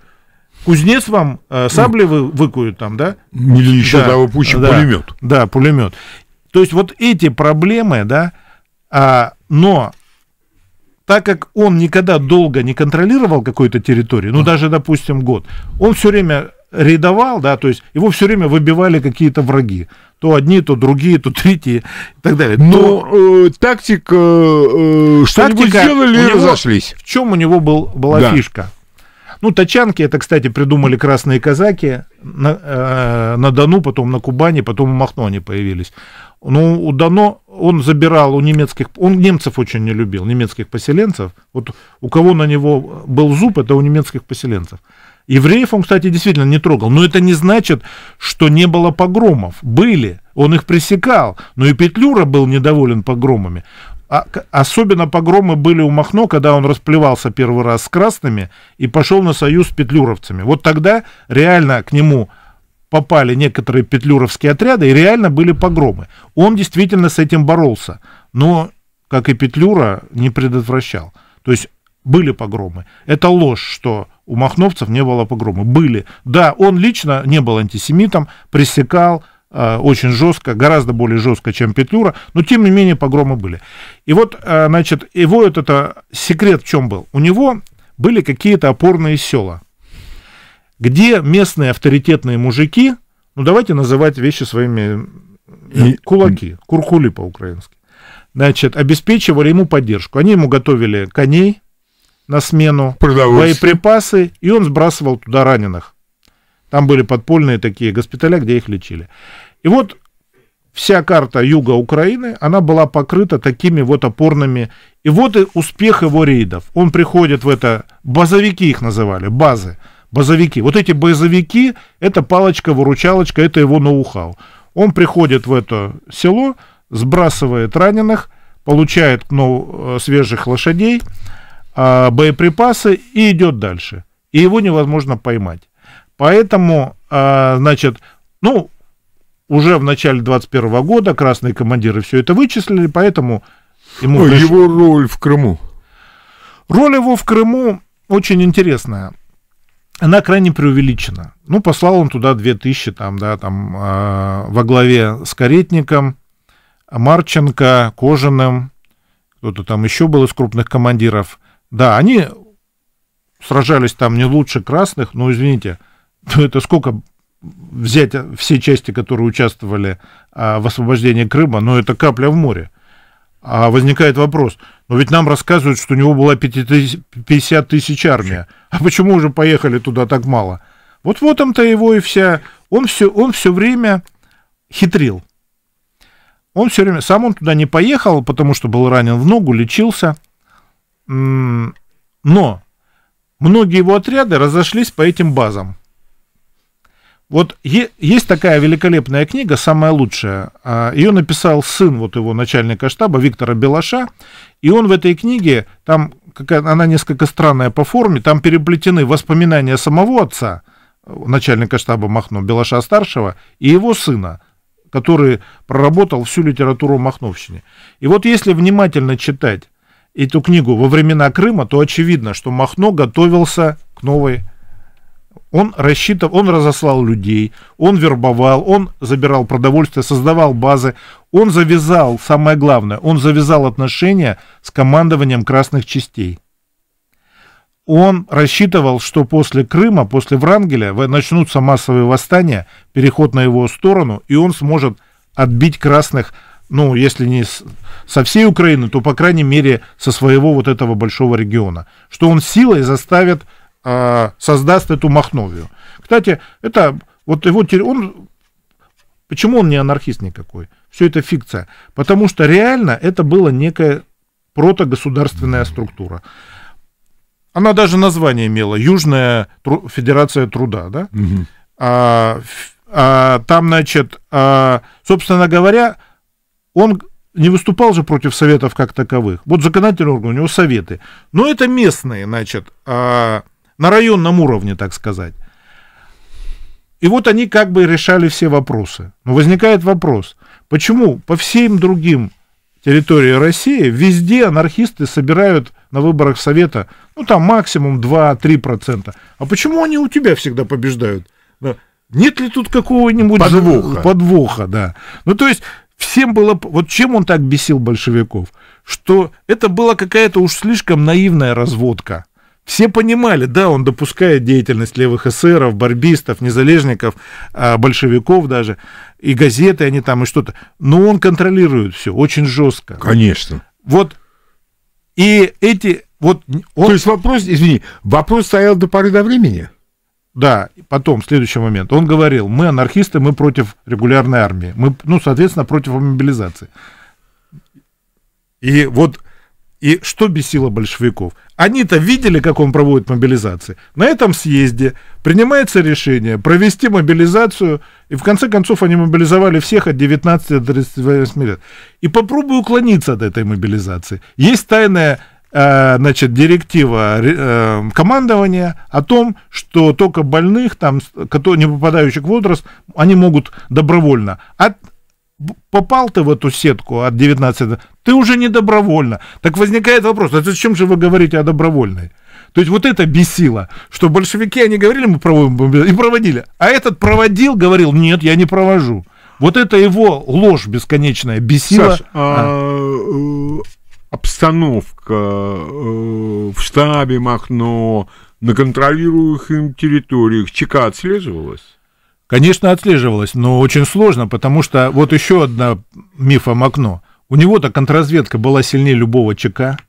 Кузнец вам э, сабли вы, выкует там, да? Или еще да, да пуще да, пулемет. Да, пулемет. То есть вот эти проблемы, да, а, но так как он никогда долго не контролировал какую то территорию, ну даже, допустим, год, он все время рядовал, да, то есть его все время выбивали какие-то враги. То одни, то другие, то третьи и так далее. Но ну, то... э, тактик, э, э что-нибудь сделали и разошлись. В чем у него был, была да. фишка? Ну, тачанки, это, кстати, придумали красные казаки на, э, на Дону, потом на Кубани, потом у Махно они появились. Ну, у Дано он забирал у немецких, он немцев очень не любил, немецких поселенцев. Вот у кого на него был зуб, это у немецких поселенцев. Евреев он, кстати, действительно не трогал. Но это не значит, что не было погромов. Были. Он их пресекал. Но и Петлюра был недоволен погромами. А, особенно погромы были у Махно, когда он расплевался первый раз с красными и пошел на союз с петлюровцами. Вот тогда реально к нему попали некоторые петлюровские отряды и реально были погромы. Он действительно с этим боролся, но, как и Петлюра, не предотвращал. То есть были погромы. Это ложь, что у махновцев не было погромы. Были. Да, он лично не был антисемитом, пресекал, Э, очень жестко, гораздо более жестко, чем Петлюра, но тем не менее погромы были. И вот, э, значит, его этот это, секрет в чем был? У него были какие-то опорные села, где местные авторитетные мужики, ну давайте называть вещи своими и... кулаки, куркули по-украински, значит, обеспечивали ему поддержку. Они ему готовили коней на смену, боеприпасы, и он сбрасывал туда раненых. Там были подпольные такие госпиталя, где их лечили. И вот вся карта юга Украины, она была покрыта такими вот опорными. И вот и успех его рейдов. Он приходит в это, базовики их называли, базы, базовики. Вот эти базовики, это палочка-выручалочка, это его ноу-хау. Он приходит в это село, сбрасывает раненых, получает ну, свежих лошадей, а, боеприпасы и идет дальше. И его невозможно поймать. Поэтому, а, значит, ну, уже в начале 21 года красные командиры все это вычислили, поэтому ему... Ой, приш... Его роль в Крыму. Роль его в Крыму очень интересная. Она крайне преувеличена. Ну, послал он туда 2000, там, да, там, э, во главе с Каретником, Марченко, Кожаным, кто-то там еще был из крупных командиров. Да, они сражались там не лучше красных, но, извините, то ну, это сколько взять все части, которые участвовали а, в освобождении Крыма, но это капля в море. А возникает вопрос, но ведь нам рассказывают, что у него была 50 тысяч армия. А почему уже поехали туда так мало? Вот вот там-то его и вся... Он все, он все время хитрил. Он все время... Сам он туда не поехал, потому что был ранен в ногу, лечился. Но многие его отряды разошлись по этим базам. Вот есть такая великолепная книга, самая лучшая. Ее а, написал сын вот его начальника штаба Виктора Белаша. И он в этой книге, там какая, она несколько странная по форме, там переплетены воспоминания самого отца, начальника штаба Махно, Белаша-старшего, и его сына, который проработал всю литературу Махновщины. И вот если внимательно читать эту книгу во времена Крыма, то очевидно, что Махно готовился к новой он рассчитывал, он разослал людей, он вербовал, он забирал продовольствие, создавал базы, он завязал, самое главное, он завязал отношения с командованием красных частей. Он рассчитывал, что после Крыма, после Врангеля начнутся массовые восстания, переход на его сторону, и он сможет отбить красных, ну, если не со всей Украины, то, по крайней мере, со своего вот этого большого региона. Что он силой заставит а, создаст эту махновию. Кстати, это вот его он почему он не анархист никакой? Все это фикция, потому что реально это была некая протогосударственная структура. Она даже название имела Южная тру Федерация труда, да? Угу. А, а, там, значит, а, собственно говоря, он не выступал же против советов как таковых. Вот законодательный орган, у него советы. Но это местные, значит, а, на районном уровне, так сказать. И вот они как бы решали все вопросы. Но возникает вопрос, почему по всем другим территориям России везде анархисты собирают на выборах Совета, ну там максимум 2-3%. А почему они у тебя всегда побеждают? Нет ли тут какого-нибудь подвоха. подвоха, да. Ну то есть всем было... Вот чем он так бесил большевиков? Что это была какая-то уж слишком наивная разводка. Все понимали, да, он допускает деятельность левых эсеров, барбистов, незалежников, а, большевиков даже, и газеты они там, и что-то. Но он контролирует все очень жестко. Конечно. Вот. И эти... Вот он... То есть вопрос, извини, вопрос стоял до поры до времени? Да, потом, следующий момент. Он говорил, мы анархисты, мы против регулярной армии. Мы, ну, соответственно, против мобилизации. И вот и что бесило большевиков? Они-то видели, как он проводит мобилизации. На этом съезде принимается решение провести мобилизацию, и в конце концов они мобилизовали всех от 19 до 38 лет. И попробуй уклониться от этой мобилизации. Есть тайная э, значит, директива э, командования о том, что только больных, там, не попадающих в возраст, они могут добровольно. А попал ты в эту сетку от 19, ты уже не добровольно. Так возникает вопрос, а зачем же вы говорите о добровольной? То есть вот это бесило, что большевики, они говорили, мы проводим, и проводили. А этот проводил, говорил, нет, я не провожу. Вот это его ложь бесконечная бесила. Саш, а... а. Э, обстановка э, в штабе Махно, на контролируемых им территориях ЧК отслеживалась? Конечно, отслеживалось, но очень сложно, потому что вот еще одна мифом макно У него-то контрразведка была сильнее любого ЧК.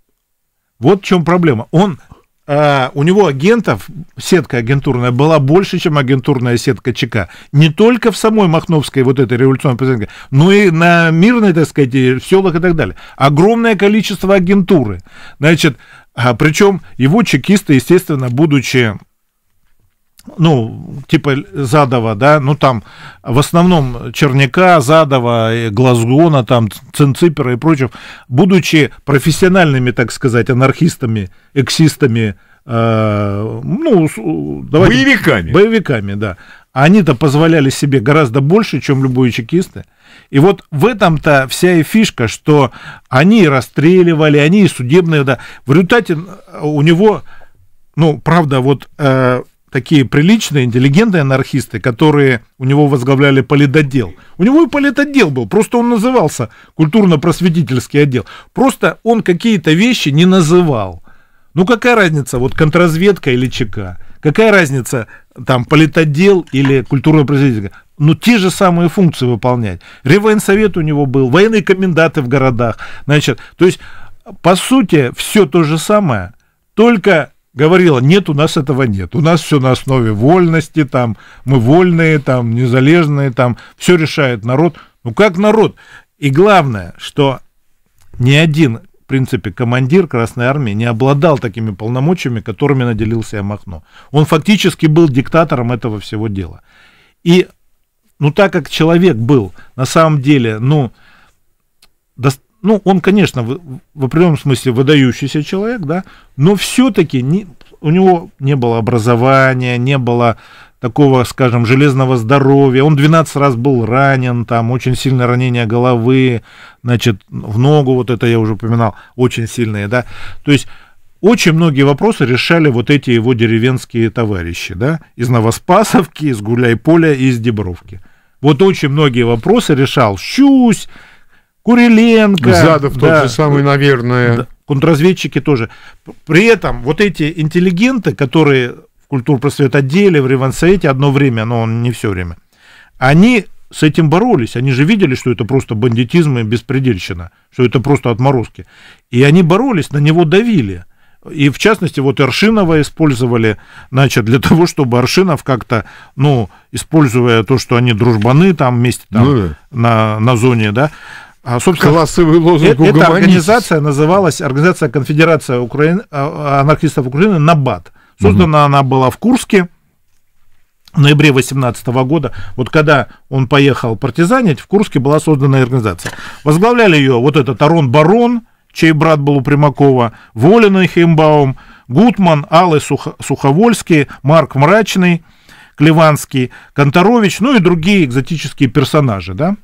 Вот в чем проблема. Он, э, у него агентов, сетка агентурная была больше, чем агентурная сетка ЧК. Не только в самой Махновской вот этой революционной президентке, но и на мирной, так сказать, в селах и так далее. Огромное количество агентуры. Значит, а, причем его чекисты, естественно, будучи ну, типа Задова, да, ну, там в основном Черняка, Задова, Глазгона, там, Цинципера и прочих, будучи профессиональными, так сказать, анархистами, эксистами, э, ну, давайте... Боевиками. Боевиками, да. Они-то позволяли себе гораздо больше, чем любые чекисты. И вот в этом-то вся и фишка, что они расстреливали, они и судебные, да. В результате э, у него ну, правда, вот э, такие приличные, интеллигентные анархисты, которые у него возглавляли политотдел. У него и политотдел был, просто он назывался культурно-просветительский отдел. Просто он какие-то вещи не называл. Ну какая разница, вот контрразведка или ЧК? Какая разница, там, политотдел или культурно-просветительский? Ну, те же самые функции выполнять. Ревоенсовет у него был, военные коменданты в городах. Значит, то есть, по сути, все то же самое, только говорила, нет, у нас этого нет. У нас все на основе вольности, там, мы вольные, там, незалежные, там, все решает народ. Ну, как народ? И главное, что ни один, в принципе, командир Красной Армии не обладал такими полномочиями, которыми наделился себя Махно. Он фактически был диктатором этого всего дела. И, ну, так как человек был, на самом деле, ну, достаточно ну, он, конечно, в, в определенном смысле выдающийся человек, да, но все-таки не, у него не было образования, не было такого, скажем, железного здоровья. Он 12 раз был ранен, там очень сильное ранение головы, значит, в ногу, вот это я уже упоминал, очень сильные, да. То есть очень многие вопросы решали вот эти его деревенские товарищи, да, из Новоспасовки, из Гуляйполя и из Дебровки. Вот очень многие вопросы решал Щусь, Куриленко. Задов да, тот же самый, наверное. Да, контрразведчики тоже. При этом вот эти интеллигенты, которые в культурпросвет отделе, в Ревансовете одно время, но он не все время, они с этим боролись. Они же видели, что это просто бандитизм и беспредельщина, что это просто отморозки. И они боролись, на него давили. И в частности, вот Аршинова использовали, значит, для того, чтобы Аршинов как-то, ну, используя то, что они дружбаны там вместе там, ну, да. на, на зоне, да, а, собственно, Классовый лозунг э- Эта организация называлась Организация Конфедерация Украин... А, а, анархистов Украины НАБАТ. Создана угу. она была в Курске в ноябре 18 года, вот когда он поехал партизанить, в Курске была создана организация. Возглавляли ее вот этот Арон Барон, чей брат был у Примакова, Волин и Химбаум, Гутман, Аллы Сухо- Суховольский, Марк Мрачный, Клеванский, Конторович, ну и другие экзотические персонажи, да?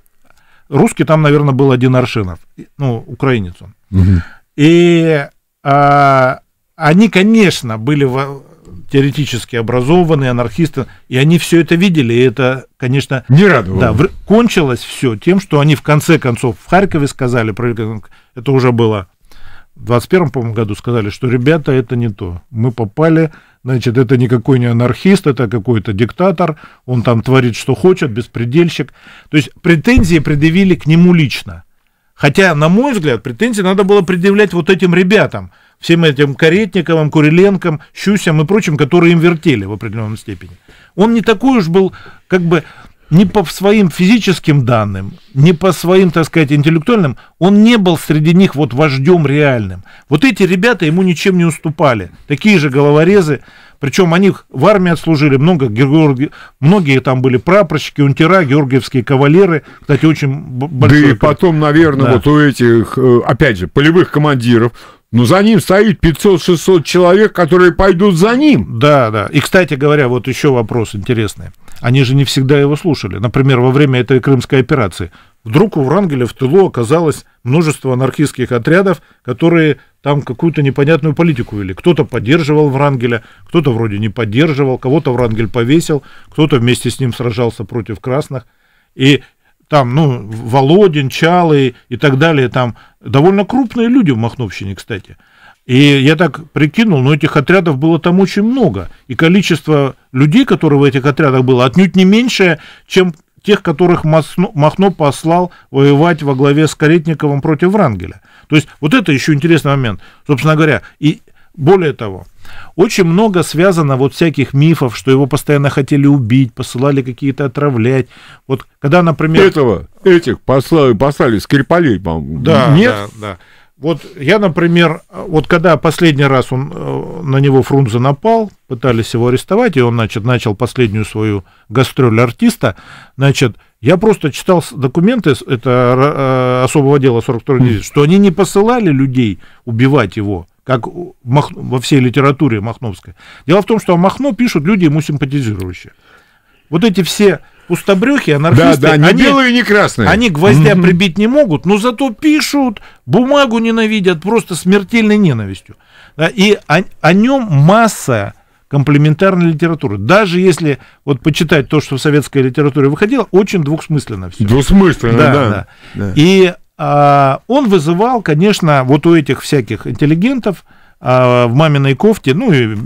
Русский там, наверное, был один Аршинов, ну, украинец он. Угу. И а, они, конечно, были теоретически образованные анархисты, и они все это видели, и это, конечно, не радовало. Да, в, кончилось все тем, что они в конце концов в Харькове сказали, это уже было в 21 по году сказали, что ребята, это не то. Мы попали Значит, это никакой не анархист, это какой-то диктатор, он там творит, что хочет, беспредельщик. То есть претензии предъявили к нему лично. Хотя, на мой взгляд, претензии надо было предъявлять вот этим ребятам, всем этим Каретниковым, Куриленком, Щусям и прочим, которые им вертели в определенном степени. Он не такой уж был, как бы, ни по своим физическим данным, ни по своим, так сказать, интеллектуальным, он не был среди них вот вождем реальным. Вот эти ребята ему ничем не уступали. Такие же головорезы, причем они в армии отслужили, много, Георги, многие там были прапорщики, унтера, георгиевские кавалеры, кстати, очень большой... Да и потом, наверное, да. вот у этих, э, опять же, полевых командиров, но ну, за ним стоит 500-600 человек, которые пойдут за ним. Да, да. И, кстати говоря, вот еще вопрос интересный они же не всегда его слушали. Например, во время этой крымской операции вдруг у Врангеля в тылу оказалось множество анархистских отрядов, которые там какую-то непонятную политику вели. Кто-то поддерживал Врангеля, кто-то вроде не поддерживал, кого-то Врангель повесил, кто-то вместе с ним сражался против красных. И там, ну, Володин, Чалы и так далее, там довольно крупные люди в Махновщине, кстати – и я так прикинул, но этих отрядов было там очень много. И количество людей, которые в этих отрядах было, отнюдь не меньше, чем тех, которых Махно послал воевать во главе с Каретниковым против Врангеля. То есть вот это еще интересный момент, собственно говоря. И более того, очень много связано вот всяких мифов, что его постоянно хотели убить, посылали какие-то отравлять. Вот когда, например... Этого, этих послали, послали Скрипалей, по-моему. Да, Нет? да, да. Вот я, например, вот когда последний раз он, э, на него Фрунзе напал, пытались его арестовать, и он, значит, начал последнюю свою гастроль артиста, значит, я просто читал документы, это э, особого дела 42 дивизии, что они не посылали людей убивать его, как во всей литературе Махновской. Дело в том, что о Махно пишут люди ему симпатизирующие. Вот эти все пустобрюхи, анархисты. Да, да, не они, белые, не красные. Они гвоздя mm-hmm. прибить не могут, но зато пишут, бумагу ненавидят просто смертельной ненавистью. и о, о нем масса комплементарной литературы. Даже если вот почитать то, что в советской литературе выходило, очень двухсмысленно все. двухсмысленно да. да. да. да. И а, он вызывал, конечно, вот у этих всяких интеллигентов а, в маминой кофте, ну и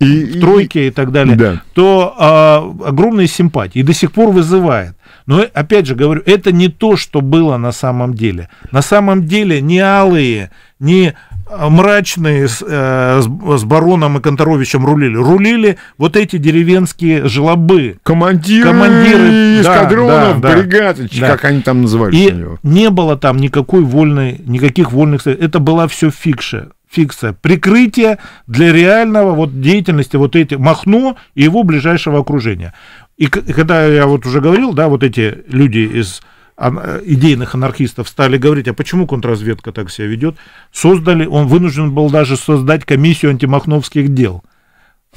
и, в тройке и, и так далее, да. то а, огромные симпатии и до сих пор вызывает. Но опять же говорю, это не то, что было на самом деле. На самом деле не алые, не а, мрачные с, э, с бароном и Конторовичем рулили. Рулили вот эти деревенские жлобы, Командиры, командиры эскадронов, да, да, бригады, да. как они там назывались. И не было там никакой вольной, никаких вольных... Это была все фикша фикса, прикрытие для реального вот деятельности вот эти Махно и его ближайшего окружения. И когда я вот уже говорил, да, вот эти люди из э, идейных анархистов стали говорить, а почему контрразведка так себя ведет, создали, он вынужден был даже создать комиссию антимахновских дел.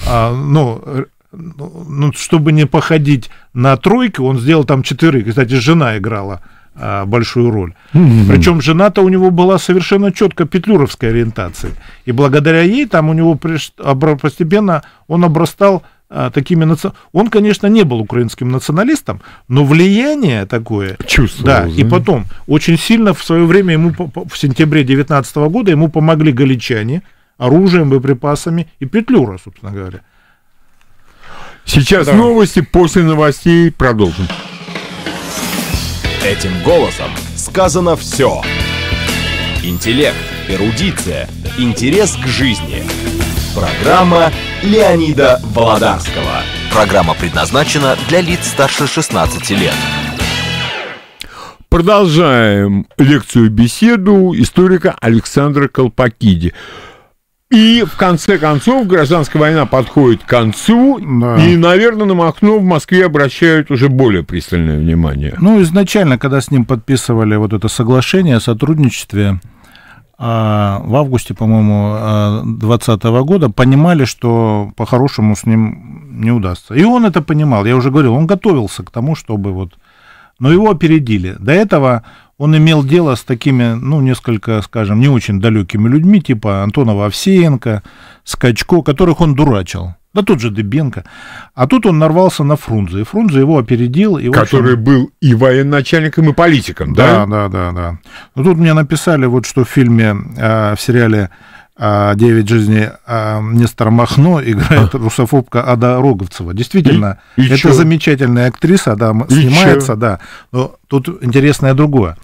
А, ну, э, ну, ну, чтобы не походить на тройки, он сделал там четверых Кстати, жена играла а, большую роль. Mm-hmm. Причем жена-то у него была совершенно четко петлюровской ориентации. И благодаря ей там у него постепенно он обрастал а, такими наци... он, конечно, не был украинским националистом, но влияние такое чувствовал. Да, да, и потом очень сильно в свое время ему в сентябре 19 года ему помогли галичане оружием, боеприпасами и Петлюра, собственно говоря. Сейчас да. новости, после новостей продолжим. Этим голосом сказано все. Интеллект, эрудиция, интерес к жизни. Программа Леонида Володарского. Программа предназначена для лиц старше 16 лет. Продолжаем лекцию-беседу историка Александра Колпакиди. И в конце концов гражданская война подходит к концу, да. и, наверное, на Махно в Москве обращают уже более пристальное внимание. Ну, изначально, когда с ним подписывали вот это соглашение о сотрудничестве, а, в августе, по-моему, 2020 а, года понимали, что по-хорошему с ним не удастся. И он это понимал, я уже говорил, он готовился к тому, чтобы вот... Но его опередили. До этого он имел дело с такими, ну, несколько, скажем, не очень далекими людьми, типа Антонова Овсеенко, Скачко, которых он дурачил. Да тут же Дыбенко. А тут он нарвался на Фрунзе, и Фрунзе его опередил. И, Который общем... был и военачальником, и политиком, да? Да, да, да, да. Но ну, тут мне написали, вот что в фильме, э, в сериале а, «Девять жизней» а, Нестора Махно играет а. русофобка Ада Роговцева. Действительно, и, и это чё? замечательная актриса, да, снимается, да. Но тут интересное другое.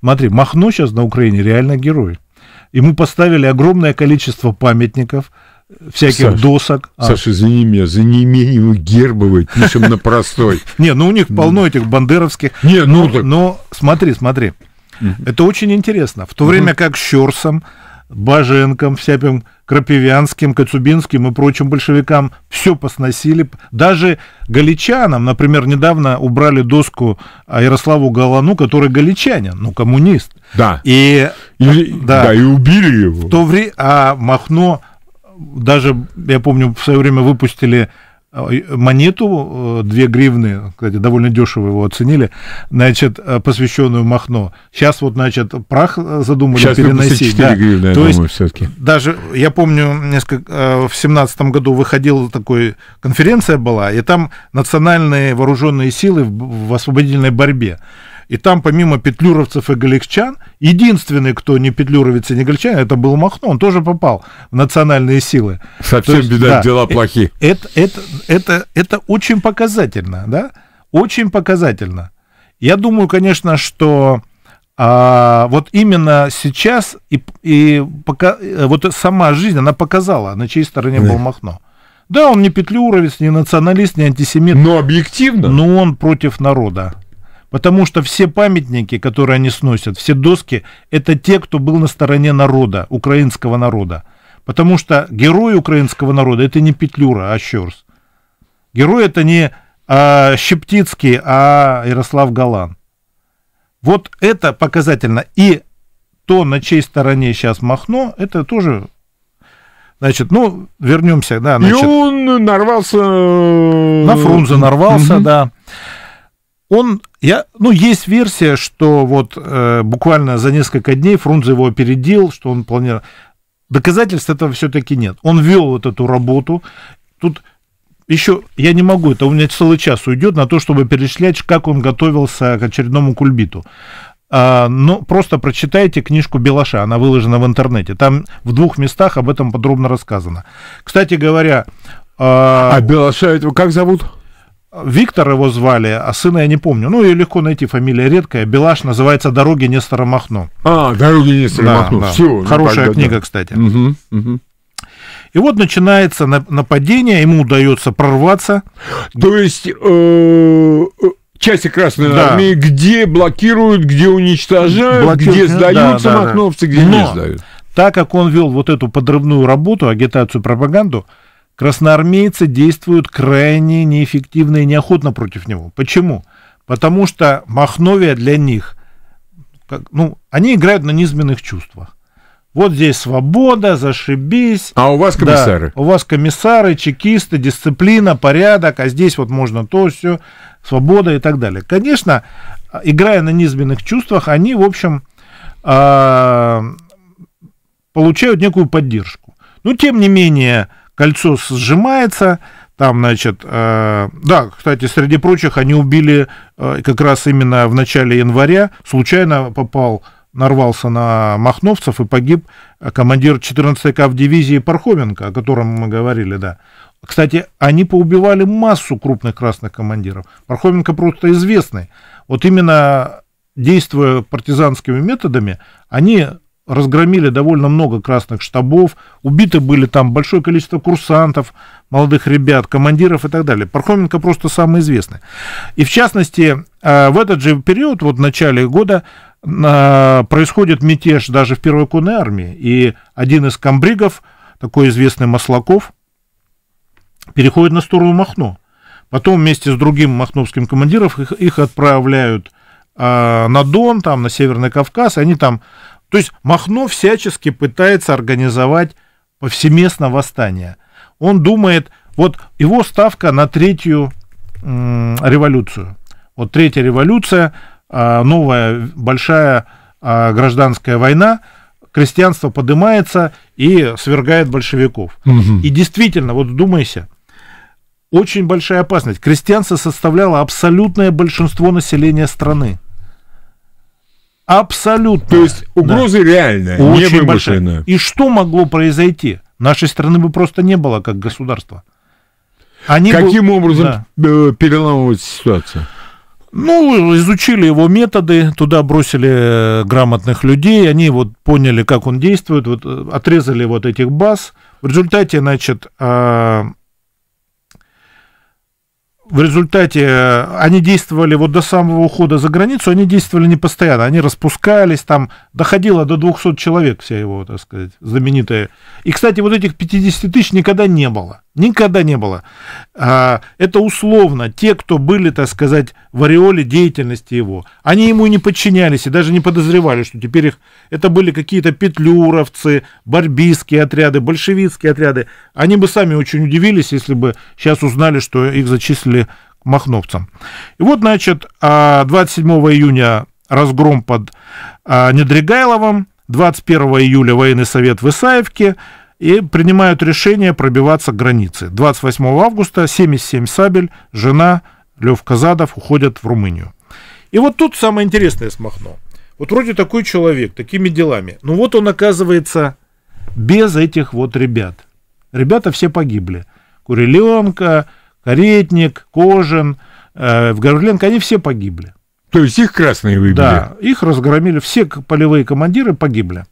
Смотри, Махно сейчас на Украине реально герой. Ему поставили огромное количество памятников, всяких Саш, досок. Саша, а. извини меня, за неимением гербовой пишем на простой. Не, ну у них полно этих бандеровских. Не, ну Но смотри, смотри. Это очень интересно. В то время как Щерсом, Баженкам, всяким Крапивянским, Коцюбинским и прочим большевикам все посносили. Даже галичанам, например, недавно убрали доску Ярославу Галану, который галичанин, ну, коммунист. Да. И, и, да, да, и убили его. В то вре... А Махно даже, я помню, в свое время выпустили Э, монету, 2 э, гривны, кстати, довольно дешево его оценили, значит, э, посвященную Махно. Сейчас вот, значит, прах задумали Сейчас переносить. да. гривны, я То думаю, все-таки. Даже, я помню, несколько, в семнадцатом году выходила такой, конференция была, и там национальные вооруженные силы в освободительной борьбе и там помимо петлюровцев и галикчан, единственный, кто не петлюровец и не галикчан, это был Махно, он тоже попал в национальные силы. Совсем есть, беда, да, дела э, плохи. Это, это, это, это очень показательно, да? Очень показательно. Я думаю, конечно, что а, вот именно сейчас и, и пока, э, вот сама жизнь, она показала, на чьей стороне был Махно. Да, он не петлюровец, не националист, не антисемит. Но объективно. Но он против народа. Потому что все памятники, которые они сносят, все доски, это те, кто был на стороне народа, украинского народа. Потому что герой украинского народа это не Петлюра, а Щерс. Герой это не а, Щептицкий, а Ярослав Галан. Вот это показательно. И то, на чьей стороне сейчас Махно, это тоже Значит, ну, вернемся, да, значит. И он нарвался... Э, на Фрунзе нарвался, да он, я, ну, есть версия, что вот э, буквально за несколько дней Фрунзе его опередил, что он планировал. Доказательств этого все-таки нет. Он вел вот эту работу. Тут еще я не могу, это у меня целый час уйдет на то, чтобы перечислять, как он готовился к очередному кульбиту. А, но ну, просто прочитайте книжку Белаша, она выложена в интернете. Там в двух местах об этом подробно рассказано. Кстати говоря... А, а Белаша, этого как зовут? Виктор его звали, а сына я не помню. Ну, ее легко найти, фамилия редкая. Белаш называется «Дороги Нестора Махно». А, «Дороги Нестора да, Махно», да. все. Ну, Хорошая ну, книга, да. кстати. Угу, угу. И вот начинается нападение, ему удается прорваться. То есть э, э, части Красной да. Армии, где блокируют, где уничтожают, блокируют, где сдаются да, да, махновцы, где Но, не сдают. Так как он вел вот эту подрывную работу, агитацию, пропаганду, красноармейцы действуют крайне неэффективно и неохотно против него. Почему? Потому что Махновия для них, как, ну, они играют на низменных чувствах. Вот здесь свобода, зашибись. А у вас комиссары? Да, у вас комиссары, чекисты, дисциплина, порядок, а здесь вот можно то, все, свобода и так далее. Конечно, играя на низменных чувствах, они, в общем, а, получают некую поддержку. Но, тем не менее, кольцо сжимается, там, значит, э, да, кстати, среди прочих они убили э, как раз именно в начале января, случайно попал, нарвался на махновцев и погиб э, командир 14-й КАВ-дивизии Пархоменко, о котором мы говорили, да. Кстати, они поубивали массу крупных красных командиров. Пархоменко просто известный. Вот именно действуя партизанскими методами, они разгромили довольно много красных штабов, убиты были там большое количество курсантов, молодых ребят, командиров и так далее. Пархоменко просто самый известный. И в частности, э, в этот же период, вот в начале года, происходит мятеж даже в первой конной армии, и один из комбригов, такой известный Маслаков, переходит на сторону Махно. Потом вместе с другим махновским командиром их, их отправляют э, на Дон, там, на Северный Кавказ, и они там то есть Махно всячески пытается организовать повсеместно восстание. Он думает, вот его ставка на третью м, революцию. Вот третья революция, а, новая большая а, гражданская война, крестьянство поднимается и свергает большевиков. Угу. И действительно, вот думайся, очень большая опасность. Крестьянство составляло абсолютное большинство населения страны. Абсолютно. То есть угроза да. реальная, Очень не большая. И что могло произойти? Нашей страны бы просто не было как государства. Они Каким бы... образом да. Э, переламывать ситуацию? Ну, изучили его методы, туда бросили э, грамотных людей, они вот поняли, как он действует, вот э, отрезали вот этих баз. В результате, значит, а, в результате э, они действовали вот до самого ухода за границу, они действовали не постоянно, они распускались, там доходило до 200 человек вся его, так сказать, знаменитая. И, кстати, вот этих 50 тысяч никогда не было. Никогда не было. А, это условно те, кто были, так сказать, в ореоле деятельности его. Они ему не подчинялись и даже не подозревали, что теперь их... Это были какие-то петлюровцы, барбистские отряды, большевистские отряды. Они бы сами очень удивились, если бы сейчас узнали, что их зачислили к махновцам. И вот, значит, 27 а, июня разгром под а, Недригайловым, 21 июля военный совет в Исаевке, и принимают решение пробиваться к границе. 28 августа 77 сабель, жена, Лев Казадов уходят в Румынию. И вот тут самое интересное с Вот вроде такой человек, такими делами. Но вот он оказывается без этих вот ребят. Ребята все погибли. Куриленко, Каретник, Кожин, э, Вгорленко, они все погибли. То есть их красные выбили? Да, их разгромили, все полевые командиры погибли.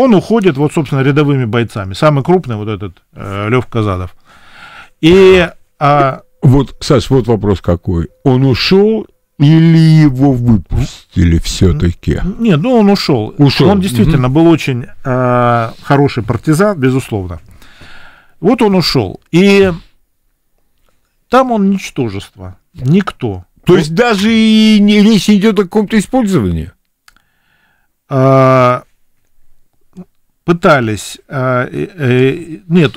Он уходит, вот, собственно, рядовыми бойцами. Самый крупный вот этот э, Лев Казадов. И... А... Вот, Саш, вот вопрос какой. Он ушел или его выпустили все-таки? Нет, ну он ушел. ушел. Он действительно угу. был очень э, хороший партизан, безусловно. Вот он ушел. И там он ничтожество. Никто. То есть даже и не, речь не идет о каком-то использовании? А, пытались, э, э, э, нет,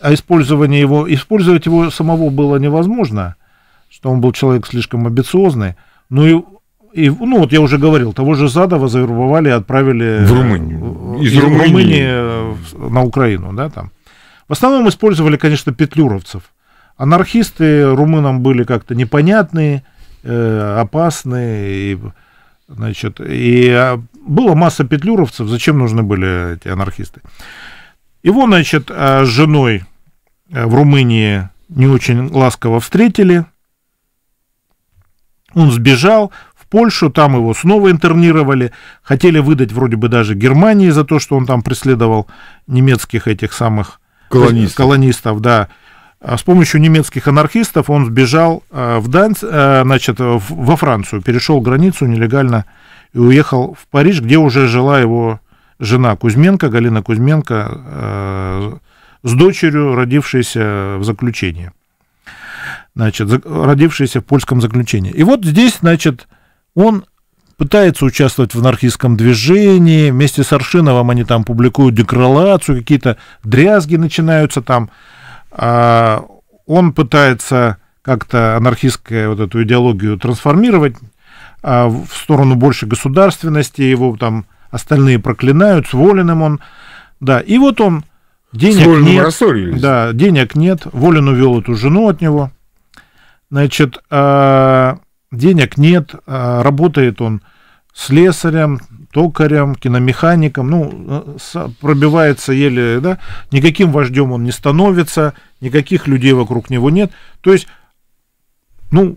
а использование его, использовать его самого было невозможно, что он был человек слишком амбициозный, но ну и, и ну вот я уже говорил, того же Задова завербовали и отправили в Румынию. Из, из Румынии. Румынии на Украину, да, там. В основном использовали, конечно, петлюровцев. Анархисты румынам были как-то непонятные, э, опасные, и, значит, и а, была масса петлюровцев, зачем нужны были эти анархисты. Его, значит, э, с женой э, в Румынии не очень ласково встретили. Он сбежал в Польшу, там его снова интернировали. Хотели выдать вроде бы даже Германии за то, что он там преследовал немецких этих самых э, колонистов, колонистов да. А с помощью немецких анархистов он сбежал в Данц, значит, во Францию, перешел границу нелегально и уехал в Париж, где уже жила его жена Кузьменко, Галина Кузьменко, э, с дочерью, родившейся в заключении. Значит, родившейся в польском заключении. И вот здесь, значит, он пытается участвовать в анархистском движении, вместе с Аршиновым они там публикуют декролацию, какие-то дрязги начинаются там. Э, он пытается как-то анархистскую вот эту идеологию трансформировать, а, в сторону больше государственности, его там остальные проклинают, с Волиным он, да, и вот он, денег нет, да, денег нет, Волин увел эту жену от него, значит, а, денег нет, а, работает он слесарем, токарем, киномехаником, ну, э, пробивается еле, да, никаким вождем он не становится, никаких людей вокруг него нет. То есть, ну,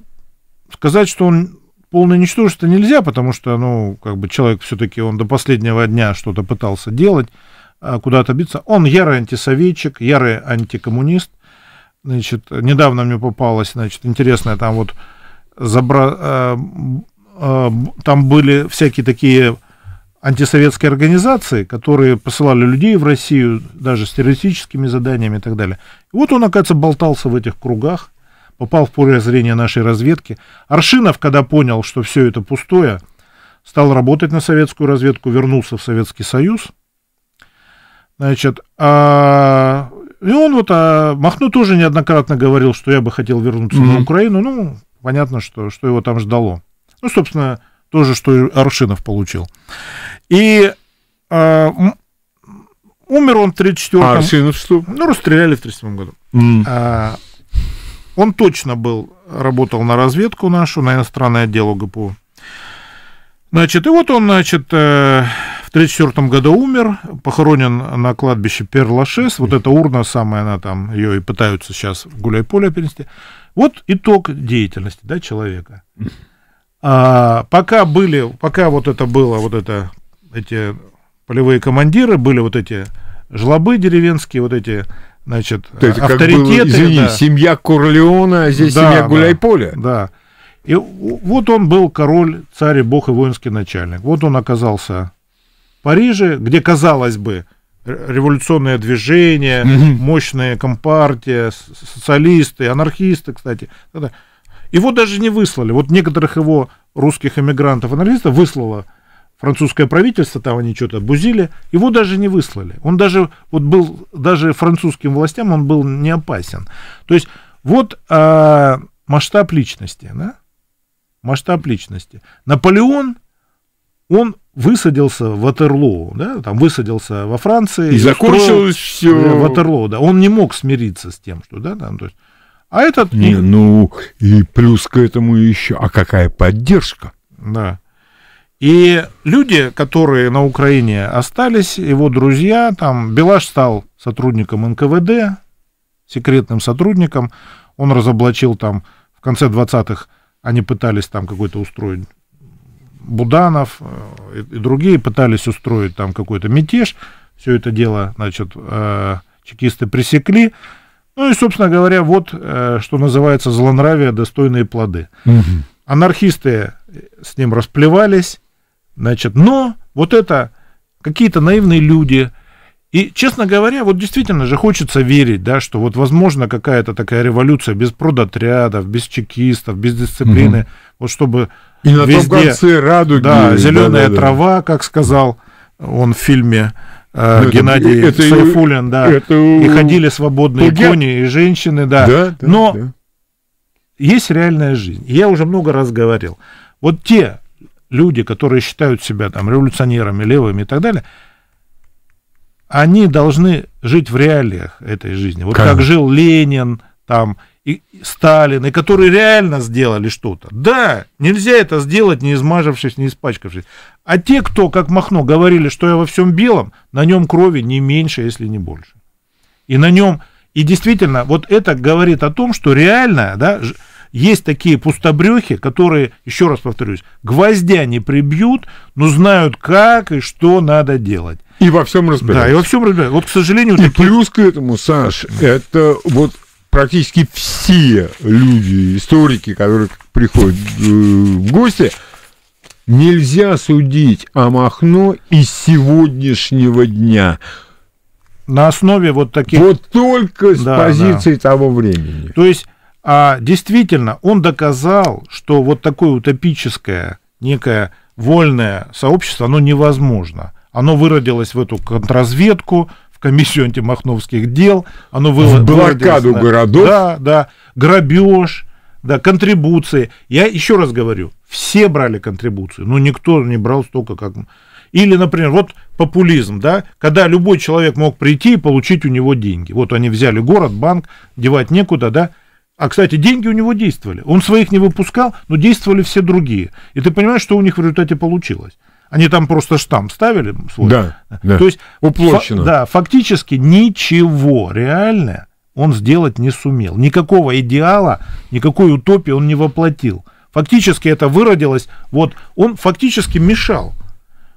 сказать, что он полное ничтожество нельзя, потому что, ну, как бы человек все-таки, он до последнего дня что-то пытался делать, а куда-то биться. Он ярый антисоветчик, ярый антикоммунист. Значит, недавно мне попалось, значит, интересное, там вот забра... А, а, там были всякие такие антисоветские организации, которые посылали людей в Россию даже с террористическими заданиями и так далее. И вот он, оказывается, болтался в этих кругах, попал в поле зрения нашей разведки. Аршинов, когда понял, что все это пустое, стал работать на советскую разведку, вернулся в Советский Союз. Значит, а... и он вот, а... Махну тоже неоднократно говорил, что я бы хотел вернуться mm-hmm. на Украину. Ну, понятно, что, что его там ждало. Ну, собственно, тоже, что и Аршинов получил. И а... Умер он в 34-м. А Арсенов что? Ну, расстреляли в 37-м году. Mm. А, он точно был, работал на разведку нашу, на иностранное отдел ГПУ. Значит, и вот он, значит, э, в 1934 году умер, похоронен на кладбище Перлашес. Вот эта урна самая, она там, ее и пытаются сейчас в Гуляйполе перенести. Вот итог деятельности, да, человека. А, пока были, пока вот это было, вот это, эти полевые командиры, были вот эти жлобы деревенские, вот эти Значит, То есть, авторитеты, как было, извини, да. семья Корлеона, а здесь да, семья Гуляйполя. Да, да. И вот он был король, царь бог и воинский начальник. Вот он оказался в Париже, где, казалось бы, революционное движение, угу. мощная компартия, социалисты, анархисты, кстати. Его даже не выслали. Вот некоторых его русских эмигрантов анархистов выслала французское правительство, там они что-то бузили, его даже не выслали. Он даже, вот был, даже французским властям он был не опасен. То есть вот э, масштаб личности, да? Масштаб личности. Наполеон, он высадился в Ватерлоу, да, там высадился во Франции. И, и закончилось все. Э, Ватерлоу, да. Он не мог смириться с тем, что, да, там, то есть. А этот... Не, ну, и плюс к этому еще, а какая поддержка? Да. И люди, которые на Украине остались, его друзья, там, Белаш стал сотрудником НКВД, секретным сотрудником, он разоблачил там в конце 20-х, они пытались там какой-то устроить Буданов э, и, и другие пытались устроить там какой-то мятеж. Все это дело, значит, э, чекисты пресекли. Ну и, собственно говоря, вот, э, что называется, злонравие, достойные плоды. Угу. Анархисты с ним расплевались, Значит, но вот это какие-то наивные люди. И, честно говоря, вот действительно же хочется верить, да, что вот возможно какая-то такая революция без продотрядов, без чекистов, без дисциплины, угу. вот чтобы и на везде, том конце радуги, да, зеленая да, да, трава, как сказал он в фильме э, ну, это, Геннадий это, Сайфулин, да, это, и ходили свободные Пугер. кони и женщины, да, да, да но да. есть реальная жизнь. Я уже много раз говорил, вот те люди, которые считают себя там революционерами, левыми и так далее, они должны жить в реалиях этой жизни. Вот Конечно. как жил Ленин, там, и Сталин, и которые реально сделали что-то. Да, нельзя это сделать, не измажившись, не испачкавшись. А те, кто, как Махно, говорили, что я во всем белом, на нем крови не меньше, если не больше. И на нем, и действительно, вот это говорит о том, что реально, да, есть такие пустобрехи, которые, еще раз повторюсь, гвоздя не прибьют, но знают, как и что надо делать. И во всем разбираются. Да, и во всем разбираются. Вот, к сожалению, и такие... плюс к этому, Саш, это вот практически все люди, историки, которые приходят э, в гости, нельзя судить о а Махно из сегодняшнего дня на основе вот таких... Вот только с да, позиции да. того времени. То есть а действительно, он доказал, что вот такое утопическое, некое вольное сообщество, оно невозможно. Оно выродилось в эту контрразведку, в комиссию антимахновских дел, оно в блокаду на... городов, да, да, грабеж, да, контрибуции. Я еще раз говорю, все брали контрибуцию, но никто не брал столько, как... Или, например, вот популизм, да, когда любой человек мог прийти и получить у него деньги. Вот они взяли город, банк, девать некуда, да, а, кстати, деньги у него действовали. Он своих не выпускал, но действовали все другие. И ты понимаешь, что у них в результате получилось. Они там просто штамп ставили свой. Да, да. То есть, уплощено. Фа- да, фактически ничего реальное он сделать не сумел. Никакого идеала, никакой утопии он не воплотил. Фактически это выродилось, вот он фактически мешал.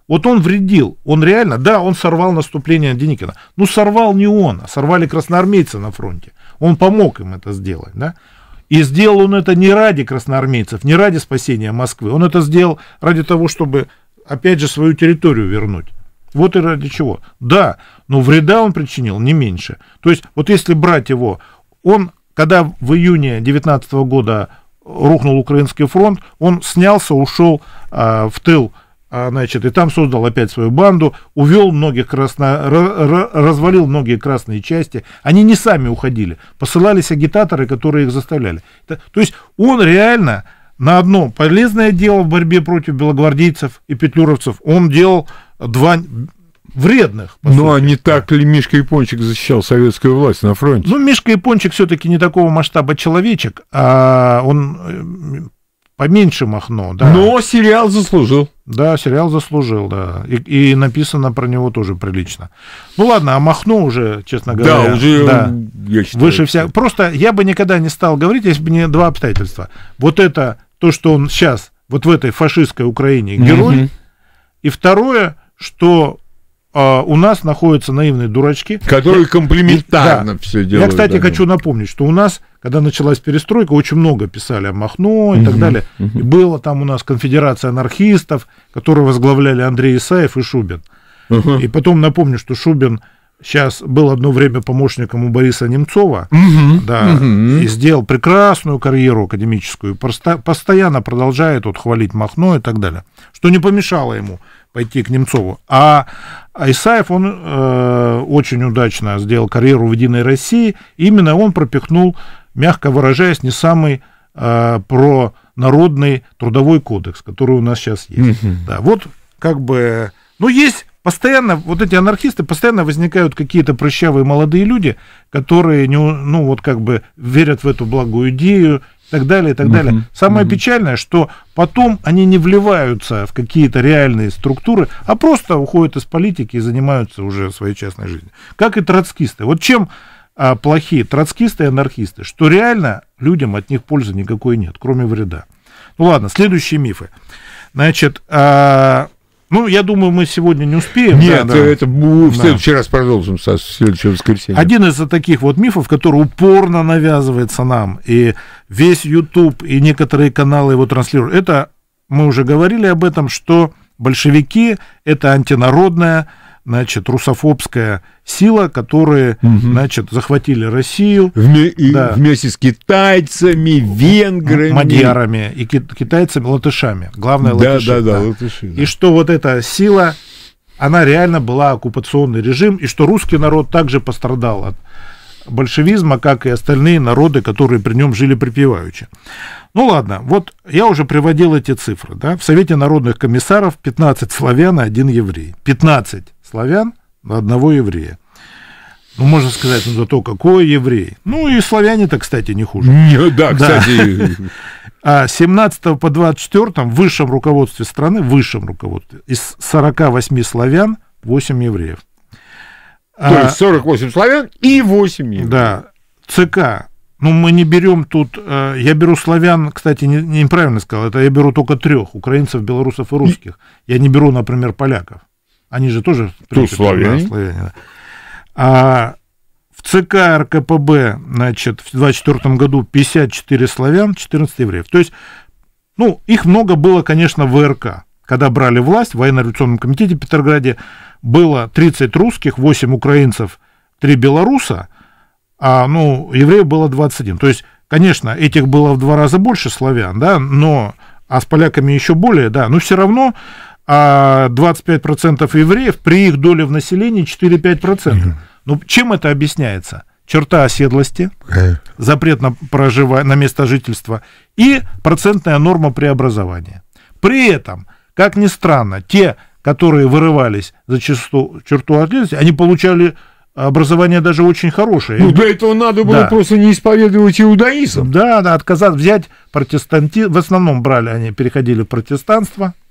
Вот он вредил, он реально, да, он сорвал наступление Деникина. Ну, сорвал не он, а сорвали красноармейцы на фронте. Он помог им это сделать, да? И сделал он это не ради красноармейцев, не ради спасения Москвы. Он это сделал ради того, чтобы, опять же, свою территорию вернуть. Вот и ради чего. Да, но вреда он причинил не меньше. То есть, вот если брать его, он, когда в июне 19 года рухнул Украинский фронт, он снялся, ушел э, в тыл а, значит, и там создал опять свою банду, увел многих красно... развалил многие красные части. Они не сами уходили, посылались агитаторы, которые их заставляли. То есть он реально на одно полезное дело в борьбе против белогвардейцев и петлюровцев, он делал два вредных. Ну, а не так ли Мишка Япончик защищал советскую власть на фронте? Ну, Мишка Япончик все-таки не такого масштаба человечек, а он э, Поменьше Махно, да. Но сериал заслужил. Да, сериал заслужил, да. И, и написано про него тоже прилично. Ну ладно, а Махно уже, честно говоря, да, уже, да, я считаю, выше вся. Что... Просто я бы никогда не стал говорить, если бы не два обстоятельства. Вот это то, что он сейчас вот в этой фашистской Украине герой, угу. и второе, что а, у нас находятся наивные дурачки. Которые я, комплиментарно да, все делают. Я, кстати, да, хочу напомнить, что у нас, когда началась перестройка, очень много писали о Махно и угу, так далее. Угу. была там у нас конфедерация анархистов, которую возглавляли Андрей Исаев и Шубин. Угу. И потом напомню, что Шубин сейчас был одно время помощником у Бориса Немцова, угу, да, угу. и сделал прекрасную карьеру академическую, постоянно продолжает вот хвалить Махно и так далее, что не помешало ему пойти к Немцову. А а Исаев, он э, очень удачно сделал карьеру в «Единой России». Именно он пропихнул, мягко выражаясь, не самый э, пронародный трудовой кодекс, который у нас сейчас есть. Mm-hmm. Да, вот как бы... Ну, есть постоянно, вот эти анархисты, постоянно возникают какие-то прыщавые молодые люди, которые, не, ну, вот как бы верят в эту благую идею, так далее, и так далее. Uh-huh. Самое uh-huh. печальное, что потом они не вливаются в какие-то реальные структуры, а просто уходят из политики и занимаются уже своей частной жизнью. Как и троцкисты. Вот чем а, плохие троцкисты и анархисты, что реально людям от них пользы никакой нет, кроме вреда. Ну ладно, следующие мифы. Значит, а, ну, я думаю, мы сегодня не успеем. Нет, да, да. это мы в следующий да. раз продолжим, Саша, в следующее воскресенье. Один из таких вот мифов, который упорно навязывается нам, и весь YouTube, и некоторые каналы его транслируют, это, мы уже говорили об этом, что большевики – это антинародная значит, русофобская сила, которые, угу. значит, захватили Россию. Вме- да. Вместе с китайцами, венграми. Мадьярами и китайцами, латышами. Главное, латыши. Да, да, да, латыши. Да. И что вот эта сила, она реально была оккупационный режим, и что русский народ также пострадал от большевизма, как и остальные народы, которые при нем жили припеваючи. Ну ладно, вот я уже приводил эти цифры. Да? В Совете народных комиссаров 15 славян и один еврей. 15 славян на одного еврея. Ну, можно сказать, ну зато какой еврей. Ну и славяне-то, кстати, не хуже. Не, да, кстати. А 17 по 24 в высшем руководстве страны, в высшем руководстве, из 48 славян 8 евреев. То есть 48 а славян и 8 евреев. Да. ЦК. Ну, мы не берем тут... Э, я беру славян, кстати, не, неправильно сказал, это я беру только трех, украинцев, белорусов и русских. Я не беру, например, поляков. Они же тоже... Тут славяне. славяне да. А в ЦК РКПБ, значит, в 24 году 54 славян, 14 евреев. То есть, ну, их много было, конечно, в РК. Когда брали власть в военно-революционном комитете в Петрограде, было 30 русских, 8 украинцев, 3 белоруса, а, ну, евреев было 21. То есть, конечно, этих было в два раза больше славян, да, но а с поляками еще более, да, но все равно а 25% евреев, при их доле в населении 4-5%. Ну, чем это объясняется? Черта оседлости, э. запрет на, прожива... на место жительства и процентная норма преобразования. При этом, как ни странно, те, которые вырывались за черту, черту оседлости, они получали образование даже очень хорошее. Ну, для этого надо было да. просто не исповедовать иудаизм. Да, да, отказаться, взять протестанти... В основном брали они, переходили в протестанство –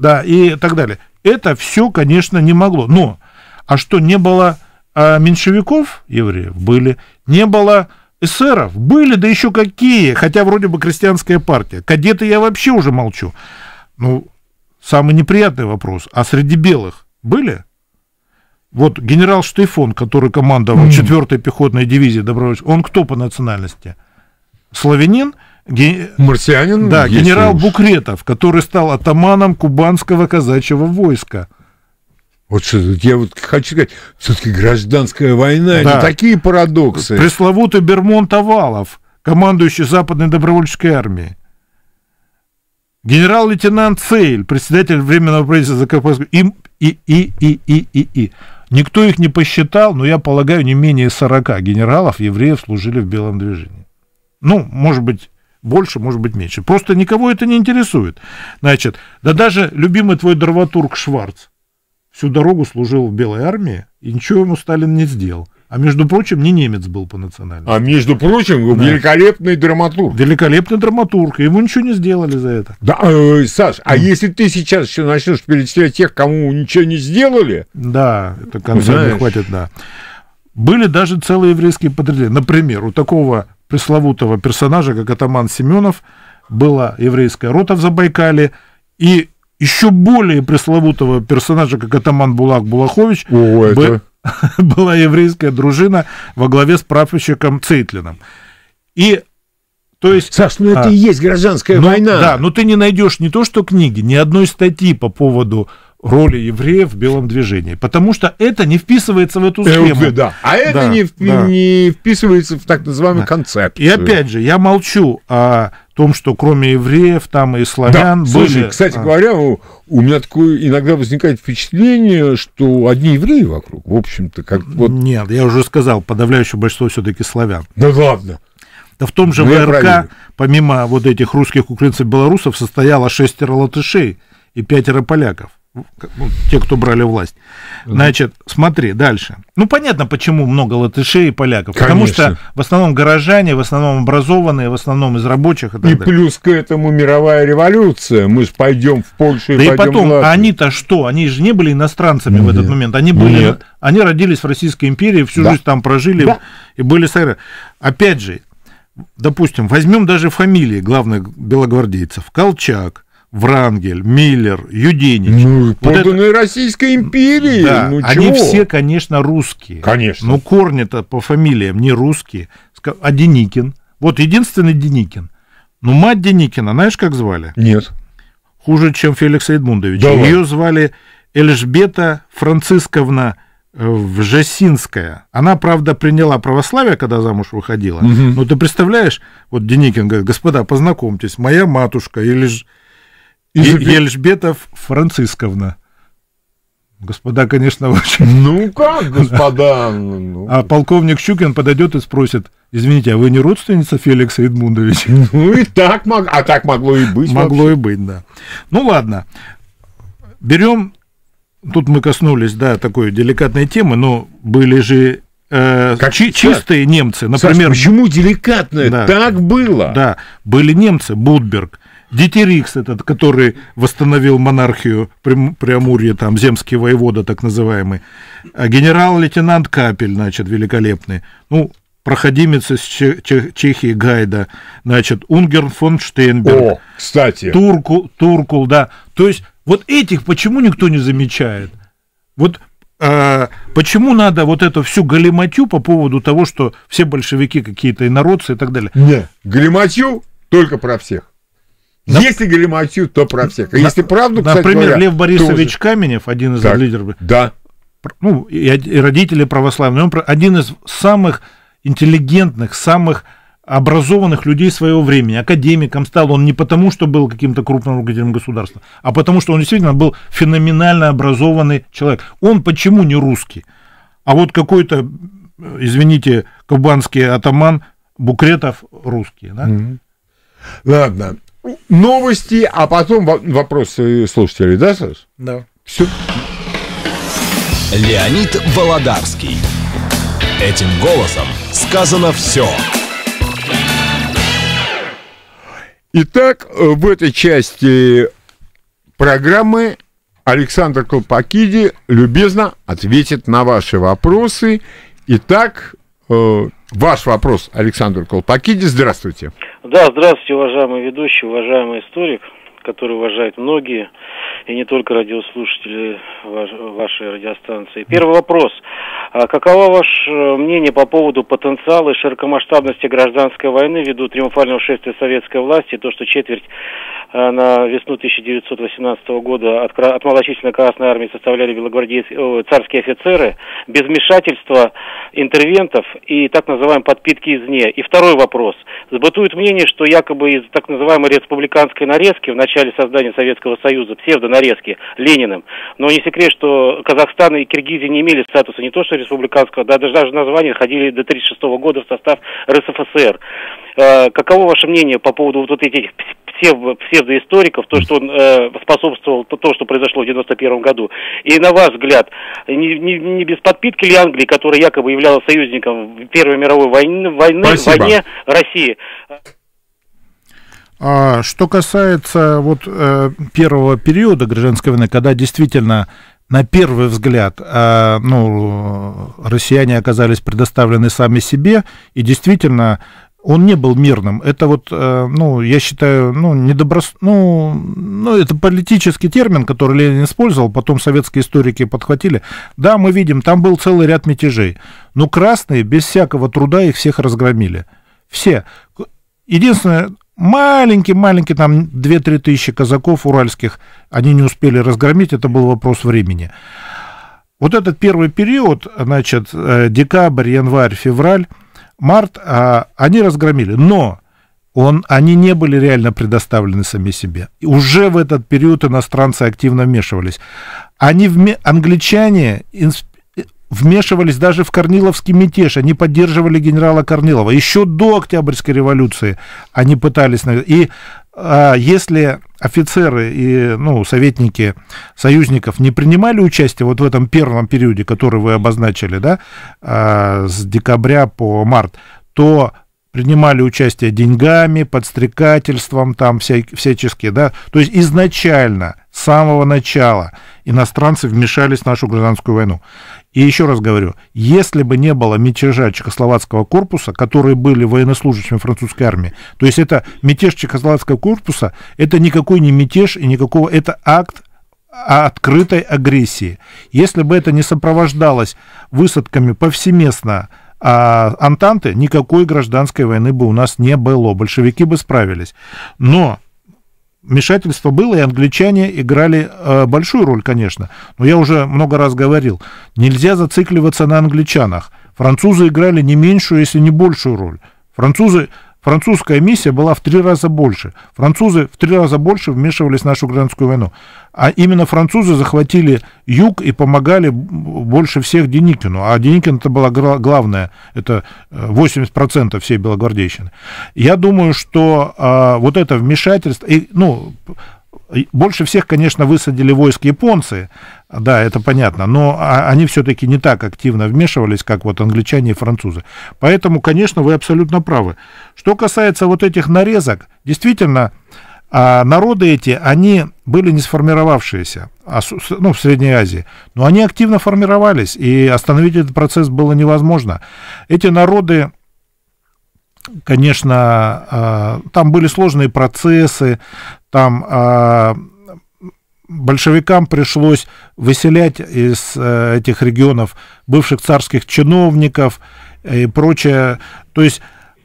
да, и так далее. Это все, конечно, не могло. Но, а что, не было а, меньшевиков, евреев? Были. Не было эсеров? Были, да еще какие, хотя вроде бы крестьянская партия. Кадеты я вообще уже молчу. Ну, самый неприятный вопрос. А среди белых были? Вот генерал Штейфон, который командовал 4-й пехотной дивизией добровольцев, он кто по национальности? Славянин – Ген... Марсианин? Да, генерал уж. Букретов, который стал атаманом кубанского казачьего войска. Вот что я вот хочу сказать, все-таки гражданская война, да. не такие парадоксы. Пресловутый Бермонт Овалов, командующий Западной добровольческой армией. Генерал-лейтенант Цейль, председатель Временного правительства Закарпатского, им и, и, и, и, и, и. Никто их не посчитал, но я полагаю, не менее 40 генералов евреев служили в белом движении. Ну, может быть, больше, может быть, меньше. Просто никого это не интересует. Значит, да даже любимый твой драматург Шварц всю дорогу служил в Белой армии, и ничего ему Сталин не сделал. А между прочим, не немец был по национальности. А между прочим, да. великолепный драматург. Великолепный драматург. Ему ничего не сделали за это. Да, э, Саш, mm. а если ты сейчас еще начнешь перечислять тех, кому ничего не сделали? Да, это конца не хватит, да. Были даже целые еврейские подразделения. Например, у такого пресловутого персонажа, как атаман Семенов, была еврейская рота в Забайкале, и еще более пресловутого персонажа, как атаман Булак Булахович, О, это... была еврейская дружина во главе с прапорщиком Цейтлиным. И то есть, Саш, ну это а, и есть гражданская но, ну, война. Да, но ну ты не найдешь не то что книги, ни одной статьи по поводу роли евреев в белом движении, потому что это не вписывается в эту э, схему. да. А это да, не, да. не вписывается в так называемый да. концепт. И опять же, я молчу о том, что кроме евреев там и славян да. были... Слушай, кстати а... говоря, у, у меня такое иногда возникает впечатление, что одни евреи вокруг, в общем-то, как вот... Нет, я уже сказал, подавляющее большинство все таки славян. Да ладно. Да в том же ну, ВРК, помимо вот этих русских, украинцев, белорусов, состояло шестеро латышей и пятеро поляков. Ну, ну, те, кто брали власть. Значит, смотри, дальше. Ну, понятно, почему много латышей и поляков. Конечно. Потому что в основном горожане, в основном образованные, в основном из рабочих. И, так и далее. плюс к этому мировая революция. Мы же пойдем в Польшу и да и пойдем потом, в а они-то что? Они же не были иностранцами Нет. в этот момент. Они были, Нет. они родились в Российской империи, всю да. жизнь там прожили да. и были сэр. Опять же, допустим, возьмем даже фамилии главных белогвардейцев. Колчак, Врангель, Миллер, Юденич. Ну, подданные вот Российской империи. Да, ну, они чего? все, конечно, русские. Конечно. Но ну, корни-то по фамилиям не русские. А Деникин. Вот единственный Деникин. Ну, мать Деникина, знаешь, как звали? Нет. Хуже, чем Феликса Эдмундовича. Ее звали Эльжбета Францисковна э, Вжесинская. Она, правда, приняла православие, когда замуж выходила. Угу. Ну, Но ты представляешь, вот Деникин говорит, господа, познакомьтесь, моя матушка или же Изабе... Е- Ельжбетов Францисковна. Господа, конечно, очень. Ну как, господа? Ну, ну... А полковник Щукин подойдет и спросит, извините, а вы не родственница Феликса Эдмундовича? Ну и так мог, а так могло и быть. Могло вообще. и быть, да. Ну ладно, берем, тут мы коснулись, да, такой деликатной темы, но были же э, как, чистые немцы, например. Саш, почему деликатно? Да, так было. Да, были немцы, Будберг, Дитерикс этот, который восстановил монархию при, при там, земский воевода так называемый, а генерал-лейтенант Капель, значит, великолепный, ну, проходимец из Чехии Гайда, значит, Унгерн фон Штейнберг. О, кстати. Турку Туркул, да. То есть вот этих почему никто не замечает? Вот а почему надо вот эту всю галиматью по поводу того, что все большевики какие-то инородцы и так далее? Нет, галиматью только про всех. Нап... Если галиматью, то про всех. А если правду, кстати Например, говоря, Лев Борисович тоже... Каменев, один из так, лидеров, да. ну, и, и родители православные, он один из самых интеллигентных, самых образованных людей своего времени. Академиком стал он не потому, что был каким-то крупным руководителем государства, а потому, что он действительно был феноменально образованный человек. Он почему не русский? А вот какой-то, э, извините, кубанский атаман Букретов русский. Да? Mm-hmm. Ладно, новости, а потом вопросы э, слушателей, да, Саш? Да. Все. Леонид Володарский. Этим голосом сказано все. Итак, э, в этой части программы Александр Колпакиди любезно ответит на ваши вопросы. Итак, э, ваш вопрос, Александр Колпакиди. Здравствуйте. Здравствуйте. Да, здравствуйте, уважаемый ведущий, уважаемый историк который уважают многие, и не только радиослушатели вашей радиостанции. Первый вопрос. А каково ваше мнение по поводу потенциала и широкомасштабности гражданской войны ввиду триумфального шествия советской власти, то, что четверть э, на весну 1918 года от, от малочисленной Красной Армии составляли белогвардейцы, э, царские офицеры, без вмешательства интервентов и так называемой подпитки извне. И второй вопрос. Сбытует мнение, что якобы из так называемой республиканской нарезки в начале начале создания Советского Союза, псевдонарезки Лениным. Но не секрет, что Казахстан и Киргизия не имели статуса не то что республиканского, да, даже даже названия ходили до 1936 года в состав РСФСР. Э, каково ваше мнение по поводу вот этих псевдоисториков, то, что он э, способствовал то, что произошло в 91 году. И на ваш взгляд, не, не, не без подпитки ли Англии, которая якобы являлась союзником в Первой мировой войне войны войне России? А что касается вот э, первого периода гражданской войны, когда действительно на первый взгляд, э, ну, россияне оказались предоставлены сами себе, и действительно он не был мирным. Это вот, э, ну, я считаю, ну, недоброс... ну, ну, это политический термин, который Ленин использовал, потом советские историки подхватили. Да, мы видим, там был целый ряд мятежей, но красные без всякого труда их всех разгромили. Все. Единственное, маленький-маленький, там 2-3 тысячи казаков уральских, они не успели разгромить, это был вопрос времени. Вот этот первый период, значит, э, декабрь, январь, февраль, март, а, они разгромили, но он, они не были реально предоставлены сами себе. И уже в этот период иностранцы активно вмешивались. Они, англичане, вмешивались даже в Корниловский мятеж, они поддерживали генерала Корнилова. Еще до Октябрьской революции они пытались... И а, если офицеры и ну, советники союзников не принимали участие вот в этом первом периоде, который вы обозначили, да, а, с декабря по март, то принимали участие деньгами, подстрекательством там вся, всячески, да, то есть изначально, с самого начала иностранцы вмешались в нашу гражданскую войну. И еще раз говорю, если бы не было мятежа Чехословацкого корпуса, которые были военнослужащими французской армии, то есть это мятеж Чехословацкого корпуса, это никакой не мятеж и никакого, это акт открытой агрессии. Если бы это не сопровождалось высадками повсеместно а Антанты, никакой гражданской войны бы у нас не было. Большевики бы справились. Но вмешательство было, и англичане играли э, большую роль, конечно. Но я уже много раз говорил, нельзя зацикливаться на англичанах. Французы играли не меньшую, если не большую роль. Французы Французская миссия была в три раза больше. Французы в три раза больше вмешивались в нашу гражданскую войну. А именно французы захватили юг и помогали больше всех Деникину. А Деникин это была главная, это 80% э, всей Белогвардейщины. Я думаю, что а, вот это вмешательство, и, ну, больше всех, конечно, высадили войск японцы, да, это понятно. Но а, они все-таки не так активно вмешивались, как вот англичане и французы. Поэтому, конечно, вы абсолютно правы. Что касается вот этих нарезок, действительно, а, народы эти, они были не сформировавшиеся а ну, в Средней Азии, но они активно формировались, и остановить этот процесс было невозможно. Эти народы, конечно, там были сложные процессы, там большевикам пришлось выселять из э, этих регионов бывших царских чиновников и прочее. То есть,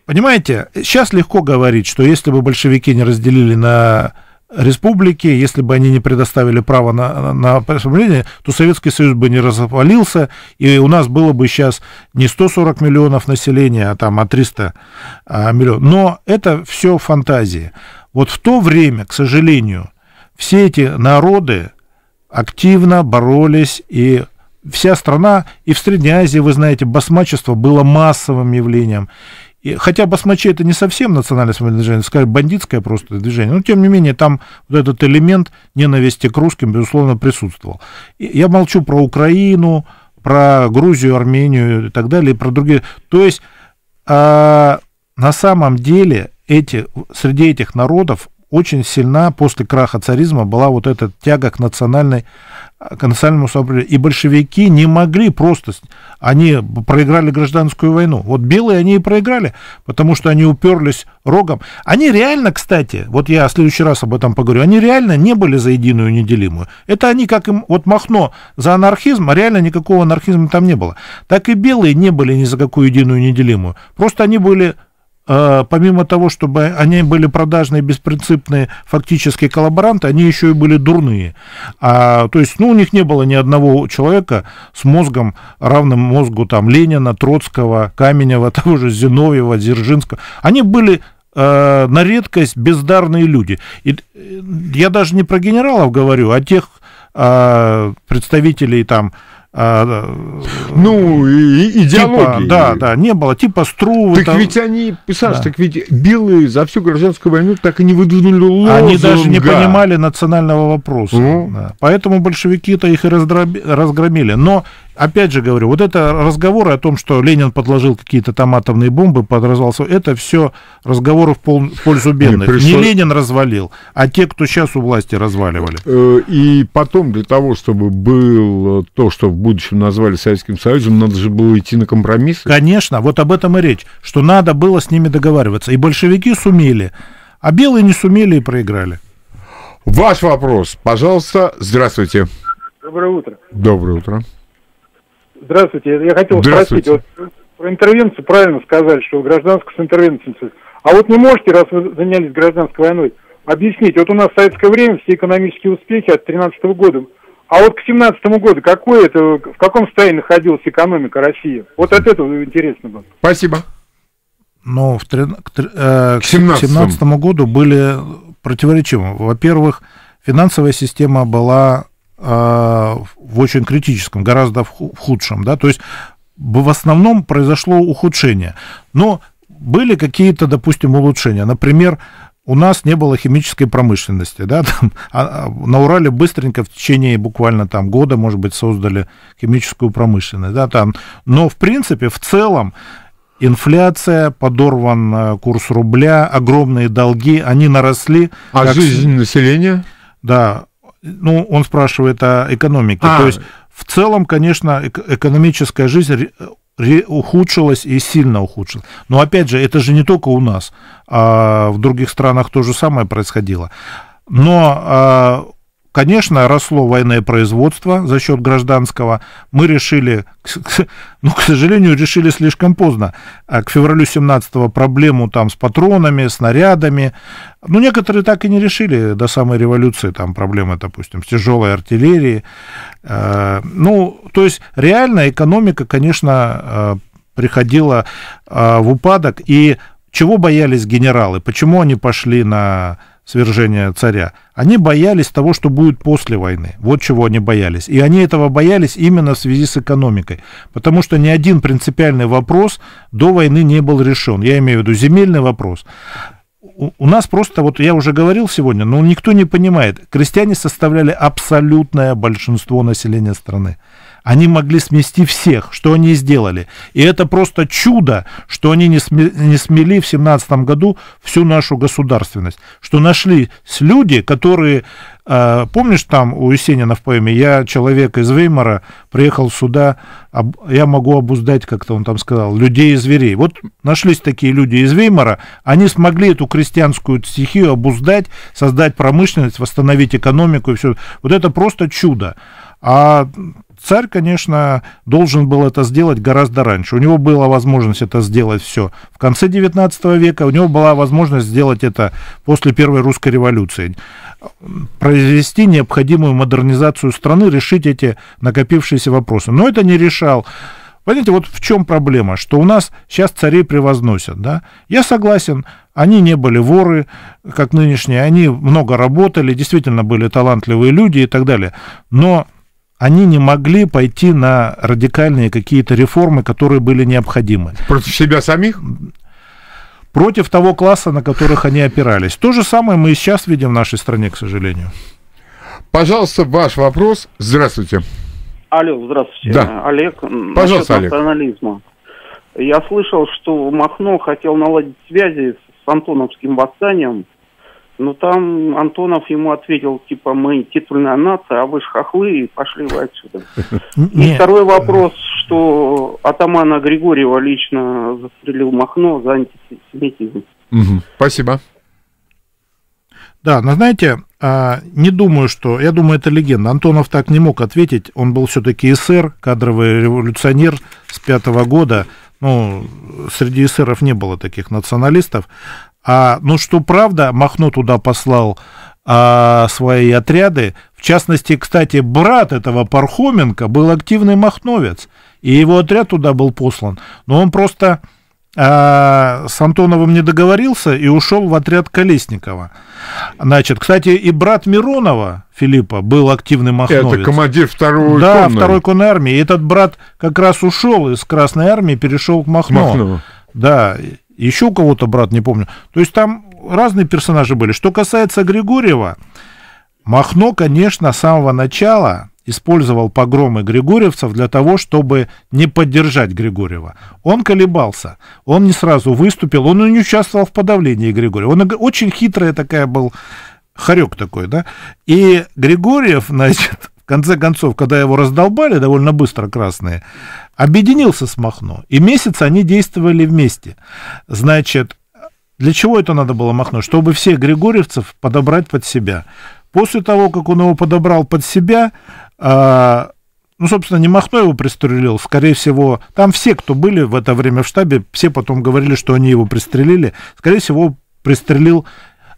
понимаете, сейчас легко говорить, что если бы большевики не разделили на республики, если бы они не предоставили право на, на представление, то Советский Союз бы не развалился, и у нас было бы сейчас не 140 миллионов населения, а там, а 300 а, миллионов. Но это все фантазии. Вот в то время, к сожалению, все эти народы активно боролись, и вся страна, и в Средней Азии, вы знаете, басмачество было массовым явлением. И, хотя басмачи это не совсем национальное самодвижение, это скорее бандитское просто движение, но тем не менее там вот этот элемент ненависти к русским, безусловно, присутствовал. И я молчу про Украину, про Грузию, Армению и так далее, и про другие. То есть а, на самом деле эти, среди этих народов очень сильна после краха царизма была вот эта тяга к национальной к национальному самоуправлению. И большевики не могли просто... Они проиграли гражданскую войну. Вот белые они и проиграли, потому что они уперлись рогом. Они реально, кстати, вот я в следующий раз об этом поговорю, они реально не были за единую неделимую. Это они, как им, вот Махно за анархизм, а реально никакого анархизма там не было. Так и белые не были ни за какую единую неделимую. Просто они были Э, помимо того, чтобы они были продажные, беспринципные, фактические коллаборанты, они еще и были дурные. А, то есть, ну, у них не было ни одного человека с мозгом, равным мозгу там Ленина, Троцкого, Каменева, того же Зиновьева, Дзержинского. Они были э, на редкость бездарные люди. И э, я даже не про генералов говорю, а тех э, представителей там а, э, ну, и, идеологии. Типа, да, да, не было. Типа Струвы. Так там... ведь они, Саш, да. так ведь белые за всю гражданскую войну так и не выдвинули лозунга. Они даже не понимали национального вопроса. Ну. Да. Поэтому большевики-то их и разгромили. Но опять же говорю, вот это разговоры о том, что Ленин подложил какие-то там атомные бомбы, подразвался, это все разговоры в, пол, в пользу бедных. Пришло... Не Ленин развалил, а те, кто сейчас у власти разваливали. Э, и потом, для того, чтобы был то, что в будущем назвали Советским Союзом, надо же было идти на компромиссы. Конечно, вот об этом и речь, что надо было с ними договариваться. И большевики сумели, а белые не сумели и проиграли. Ваш вопрос, пожалуйста, здравствуйте. Доброе утро. Доброе утро. Здравствуйте. Я хотел Здравствуйте. спросить, вот про интервенцию правильно сказали, что гражданскую с интервенцией. А вот не можете, раз вы занялись гражданской войной, объяснить, вот у нас в советское время все экономические успехи от 13 года, а вот к 17 году какое это, в каком состоянии находилась экономика России? Вот от этого интересно было. Спасибо. Но в, к, э, к 17 году были противоречивы. Во-первых, финансовая система была а, в очень критическом, гораздо в худшем, да, то есть в основном произошло ухудшение, но были какие-то, допустим, улучшения, например, у нас не было химической промышленности, да, там, а, а, на Урале быстренько в течение буквально там года, может быть, создали химическую промышленность, да, там, но в принципе, в целом, Инфляция, подорван э, курс рубля, огромные долги, они наросли. А как... жизнь населения? Да, ну, он спрашивает о экономике. А. То есть в целом, конечно, экономическая жизнь ухудшилась и сильно ухудшилась. Но опять же, это же не только у нас, а в других странах то же самое происходило. Но а, Конечно, росло военное производство за счет гражданского. Мы решили, ну, к сожалению, решили слишком поздно. А к февралю 17-го проблему там с патронами, снарядами. Ну, некоторые так и не решили до самой революции там проблемы, допустим, с тяжелой артиллерией. Э, ну, то есть реально экономика, конечно, э, приходила э, в упадок. И чего боялись генералы? Почему они пошли на свержения царя, они боялись того, что будет после войны. Вот чего они боялись. И они этого боялись именно в связи с экономикой. Потому что ни один принципиальный вопрос до войны не был решен. Я имею в виду земельный вопрос. У нас просто, вот я уже говорил сегодня, но ну, никто не понимает, крестьяне составляли абсолютное большинство населения страны. Они могли смести всех, что они сделали. И это просто чудо, что они не, сме, не смели в 17 году всю нашу государственность. Что нашлись люди, которые... Э, помнишь, там у Есенина в поэме «Я человек из Веймара, приехал сюда, об, я могу обуздать, как-то он там сказал, людей и зверей». Вот нашлись такие люди из Веймара, они смогли эту крестьянскую стихию обуздать, создать промышленность, восстановить экономику и все. Вот это просто чудо. А Царь, конечно, должен был это сделать гораздо раньше. У него была возможность это сделать все в конце 19 века, у него была возможность сделать это после Первой русской революции. Произвести необходимую модернизацию страны, решить эти накопившиеся вопросы. Но это не решал Понимаете, вот в чем проблема, что у нас сейчас царей превозносят, да? Я согласен, они не были воры, как нынешние, они много работали, действительно были талантливые люди и так далее. Но они не могли пойти на радикальные какие-то реформы, которые были необходимы. Против себя самих? Против того класса, на которых они опирались. То же самое мы и сейчас видим в нашей стране, к сожалению. Пожалуйста, ваш вопрос. Здравствуйте. Алло, здравствуйте. Да. Олег. Пожалуйста, Олег. Национализма. Я слышал, что Махно хотел наладить связи с Антоновским восстанием ну, там Антонов ему ответил, типа, мы титульная нация, а вы ж хохлы, и пошли вы отсюда. И второй вопрос, что атамана Григорьева лично застрелил Махно за антисемитизм. Спасибо. Да, но знаете, а, не думаю, что... Я думаю, это легенда. Антонов так не мог ответить. Он был все-таки СССР, кадровый революционер с пятого года. Ну, среди эсеров не было таких националистов. А, ну что правда, Махно туда послал а, свои отряды. В частности, кстати, брат этого Пархоменко был активный махновец, и его отряд туда был послан. Но он просто а, с Антоновым не договорился и ушел в отряд Колесникова. Значит, кстати, и брат Миронова, Филиппа, был активный махновец. Это командир второй да, конной. Да, второй конной армии. И этот брат как раз ушел из Красной армии, перешел к Махно. Махнову. Да, еще у кого-то брат, не помню. То есть там разные персонажи были. Что касается Григорьева, Махно, конечно, с самого начала использовал погромы григорьевцев для того, чтобы не поддержать Григорьева. Он колебался, он не сразу выступил, он не участвовал в подавлении Григорьева. Он очень хитрая такая был, хорек такой, да. И Григорьев, значит, конце концов, когда его раздолбали довольно быстро красные, объединился с Махно. И месяц они действовали вместе. Значит, для чего это надо было Махно? Чтобы всех григорьевцев подобрать под себя. После того, как он его подобрал под себя, э, ну, собственно, не Махно его пристрелил, скорее всего, там все, кто были в это время в штабе, все потом говорили, что они его пристрелили. Скорее всего, пристрелил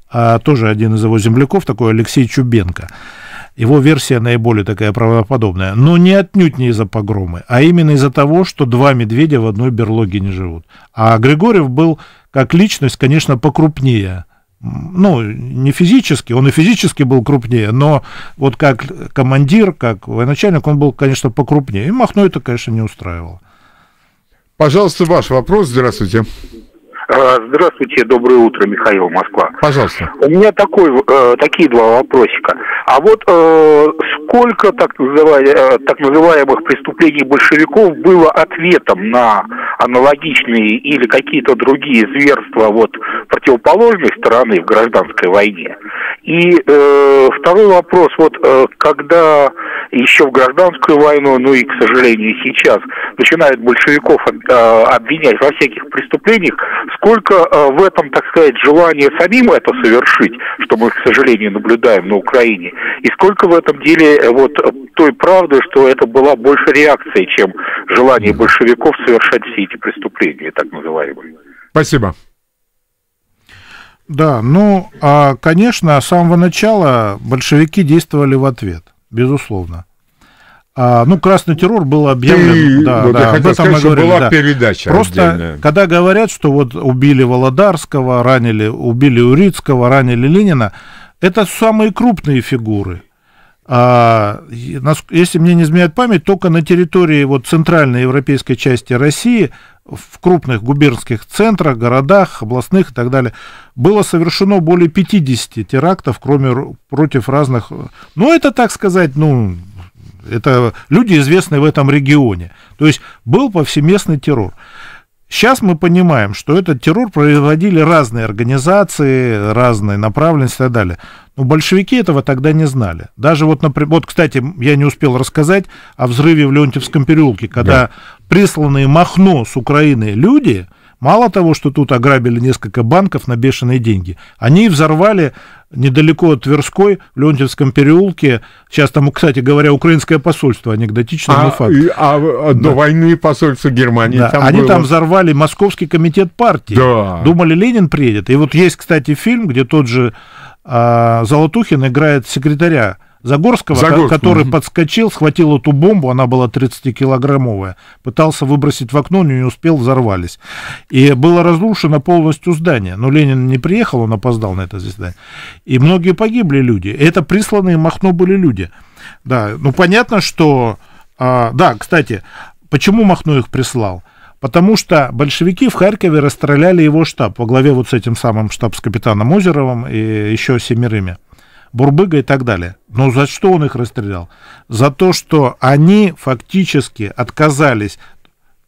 а, тоже один из его земляков, такой Алексей Чубенко. Его версия наиболее такая правдоподобная. Но не отнюдь не из-за погромы, а именно из-за того, что два медведя в одной берлоге не живут. А Григорьев был, как личность, конечно, покрупнее ну, не физически, он и физически был крупнее, но вот как командир, как военачальник, он был, конечно, покрупнее. И Махно это, конечно, не устраивало. Пожалуйста, ваш вопрос. Здравствуйте. А, здравствуйте, доброе утро, Михаил Москва. Пожалуйста. У меня такой, э, такие два вопросика. А вот э, сколько так, называемых, э, так называемых преступлений большевиков было ответом на аналогичные или какие-то другие зверства вот противоположной стороны в гражданской войне? И второй вопрос, вот когда еще в гражданскую войну, ну и, к сожалению, сейчас, начинают большевиков э, обвинять во всяких преступлениях, сколько э, в этом, так сказать, желания самим это совершить, что мы, к сожалению, наблюдаем на Украине, и сколько в этом деле э, вот той правды, что это была больше реакция, чем желание большевиков совершать все эти преступления, так называемые. Спасибо. Да, ну, а, конечно, с самого начала большевики действовали в ответ – безусловно. А, ну, красный террор был объявлен. Ты, да, вот ну, да, я этом сказать, что говорили, была да. передача. Просто отдельная. когда говорят, что вот убили Володарского, ранили, убили Урицкого, ранили Ленина, это самые крупные фигуры. А, если мне не изменяет память, только на территории вот центральной европейской части России в крупных губернских центрах, городах, областных и так далее, было совершено более 50 терактов, кроме против разных... Ну, это, так сказать, ну, это люди, известные в этом регионе. То есть был повсеместный террор. Сейчас мы понимаем, что этот террор производили разные организации, разные направленности и так далее. Но большевики этого тогда не знали. Даже вот, например, вот, кстати, я не успел рассказать о взрыве в Леонтьевском переулке, когда да. присланные Махно с Украины люди Мало того, что тут ограбили несколько банков на бешеные деньги, они взорвали недалеко от Тверской, в Леонтьевском переулке. Сейчас там, кстати говоря, украинское посольство, анекдотичный а, факт. И, а, а да. до войны посольство Германии да. там Они было. там взорвали Московский комитет партии. Да. Думали, Ленин приедет. И вот есть, кстати, фильм, где тот же а, Золотухин играет секретаря Загорского, Загорского, который подскочил, схватил эту бомбу, она была 30-килограммовая, пытался выбросить в окно, но не успел, взорвались. И было разрушено полностью здание. Но Ленин не приехал, он опоздал на это заседание. И многие погибли люди. Это присланные Махно были люди. Да, ну понятно, что... А, да, кстати, почему Махно их прислал? Потому что большевики в Харькове расстреляли его штаб во главе вот с этим самым штаб с капитаном Озеровым и еще семерыми. Бурбыга и так далее. Но за что он их расстрелял? За то, что они фактически отказались,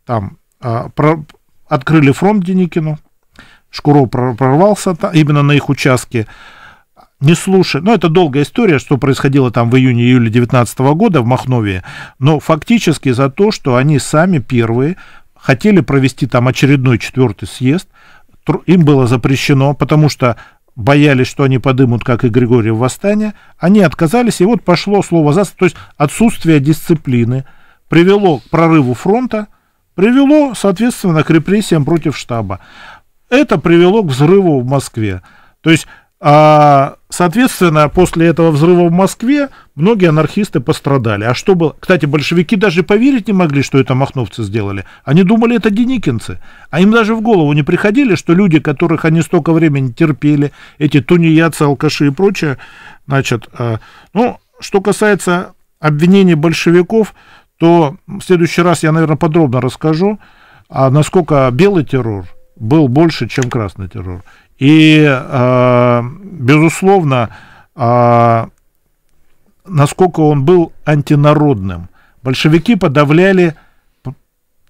там, а, про, открыли фронт Деникину, Шкуров прорвался там, именно на их участке, не слушая, ну, это долгая история, что происходило там в июне-июле 19 года в Махновии. но фактически за то, что они сами первые хотели провести там очередной четвертый съезд, им было запрещено, потому что боялись, что они подымут, как и Григорий в восстание, они отказались, и вот пошло слово за... То есть отсутствие дисциплины привело к прорыву фронта, привело, соответственно, к репрессиям против штаба. Это привело к взрыву в Москве. То есть а, соответственно, после этого взрыва в Москве многие анархисты пострадали. А что было? Кстати, большевики даже поверить не могли, что это махновцы сделали. Они думали, это деникинцы. А им даже в голову не приходили, что люди, которых они столько времени терпели, эти тунеядцы, алкаши и прочее, значит, э, ну, что касается обвинений большевиков, то в следующий раз я, наверное, подробно расскажу, а насколько белый террор был больше, чем красный террор. И, а, безусловно, а, насколько он был антинародным. Большевики подавляли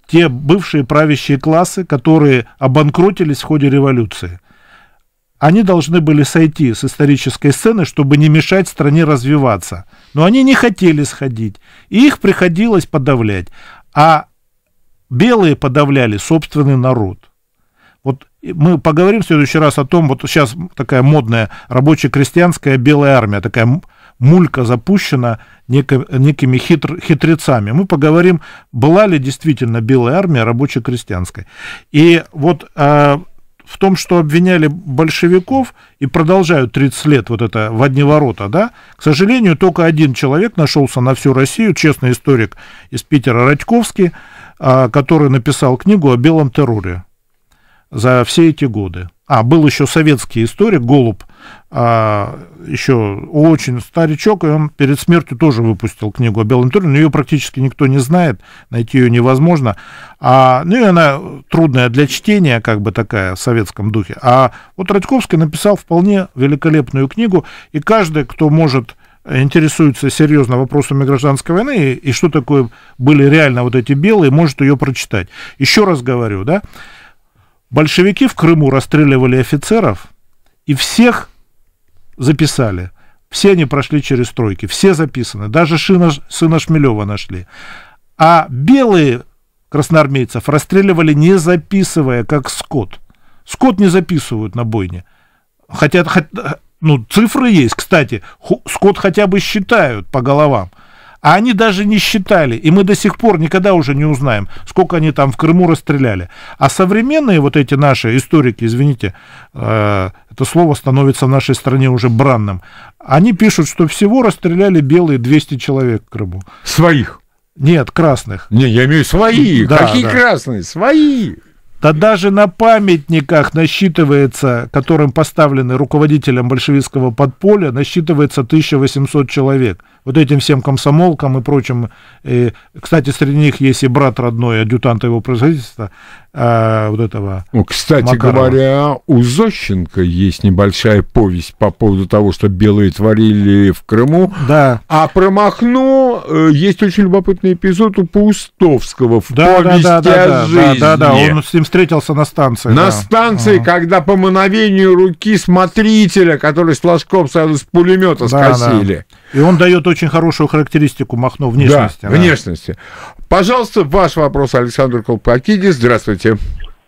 те бывшие правящие классы, которые обанкротились в ходе революции. Они должны были сойти с исторической сцены, чтобы не мешать стране развиваться. Но они не хотели сходить, и их приходилось подавлять. А белые подавляли собственный народ. Вот мы поговорим в следующий раз о том, вот сейчас такая модная рабоче-крестьянская белая армия, такая мулька запущена некими, некими хитр, хитрецами. Мы поговорим, была ли действительно белая армия рабоче-крестьянской. И вот э, в том, что обвиняли большевиков и продолжают 30 лет вот это в одни ворота, да, к сожалению, только один человек нашелся на всю Россию, честный историк из Питера Радьковский, а, который написал книгу о белом терроре за все эти годы. А, был еще советский историк Голуб, а, еще очень старичок, и он перед смертью тоже выпустил книгу о Белом Туре, но ее практически никто не знает, найти ее невозможно. А, ну и она трудная для чтения, как бы такая, в советском духе. А вот Радьковский написал вполне великолепную книгу, и каждый, кто может интересуется серьезно вопросами гражданской войны и, и что такое были реально вот эти белые, может ее прочитать. Еще раз говорю, да, Большевики в Крыму расстреливали офицеров и всех записали. Все они прошли через стройки, все записаны. Даже шина, сына Шмелева нашли. А белые красноармейцев расстреливали, не записывая, как скот. Скот не записывают на бойне. Хотя, ну, цифры есть, кстати. Скот хотя бы считают по головам. А они даже не считали, и мы до сих пор никогда уже не узнаем, сколько они там в Крыму расстреляли. А современные вот эти наши историки, извините, э, это слово становится в нашей стране уже бранным, они пишут, что всего расстреляли белые 200 человек в Крыму. Своих? Нет, красных. Не, я имею свои. Да, Какие да. красные? Свои. Да даже на памятниках насчитывается, которым поставлены руководителям большевистского подполья, насчитывается 1800 человек вот этим всем комсомолкам и прочим. И, кстати, среди них есть и брат родной, адъютанта его производительства, а, вот этого ну, Кстати Макарова. говоря, у Зощенко есть небольшая повесть по поводу того, что белые творили в Крыму. Да. А про Махно э, есть очень любопытный эпизод у Паустовского в да, повести да, да, да, о жизни. Да, да, да, он с ним встретился на станции. На да. станции, ага. когда по мановению руки смотрителя, который с флажком с пулемета да, скосили. Да. И он дает очень хорошую характеристику Махно внешности. Да, да. внешности. Пожалуйста, ваш вопрос, Александр Колпакидис. Здравствуйте.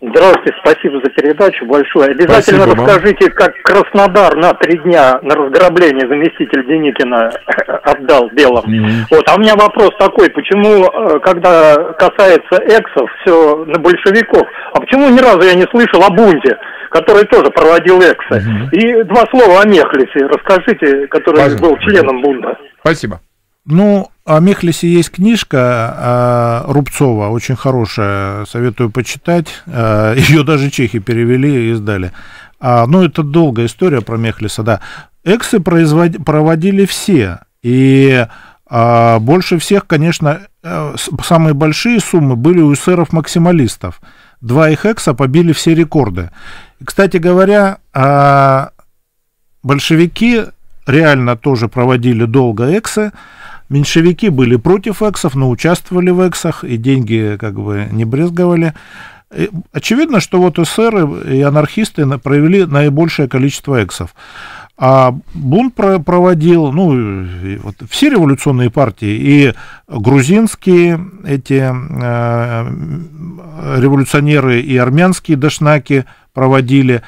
Здравствуйте, спасибо за передачу большое. Обязательно спасибо, расскажите, мам. как Краснодар на три дня на разграбление заместитель Деникина отдал белым. Mm-hmm. Вот, а у меня вопрос такой, почему, э, когда касается эксов, все на большевиков, а почему ни разу я не слышал о бунте? который тоже проводил Эксы. Угу. И два слова о Мехлисе. Расскажите, который Пожалуйста. был членом Бунда. Спасибо. Ну, о Мехлисе есть книжка а Рубцова, очень хорошая, советую почитать. А, Ее даже чехи перевели и издали. А, ну, это долгая история про Мехлиса, да. Эксы производ... проводили все, и больше всех, конечно, э, самые большие суммы были у эсеров-максималистов. Два их экса побили все рекорды. Кстати говоря, а, большевики реально тоже проводили долго эксы, меньшевики были против эксов, но участвовали в эксах, и деньги как бы не брезговали. И очевидно, что вот эсеры и анархисты провели наибольшее количество эксов. А бунт проводил, ну, вот все революционные партии, и грузинские эти э, революционеры, и армянские дашнаки – проводили,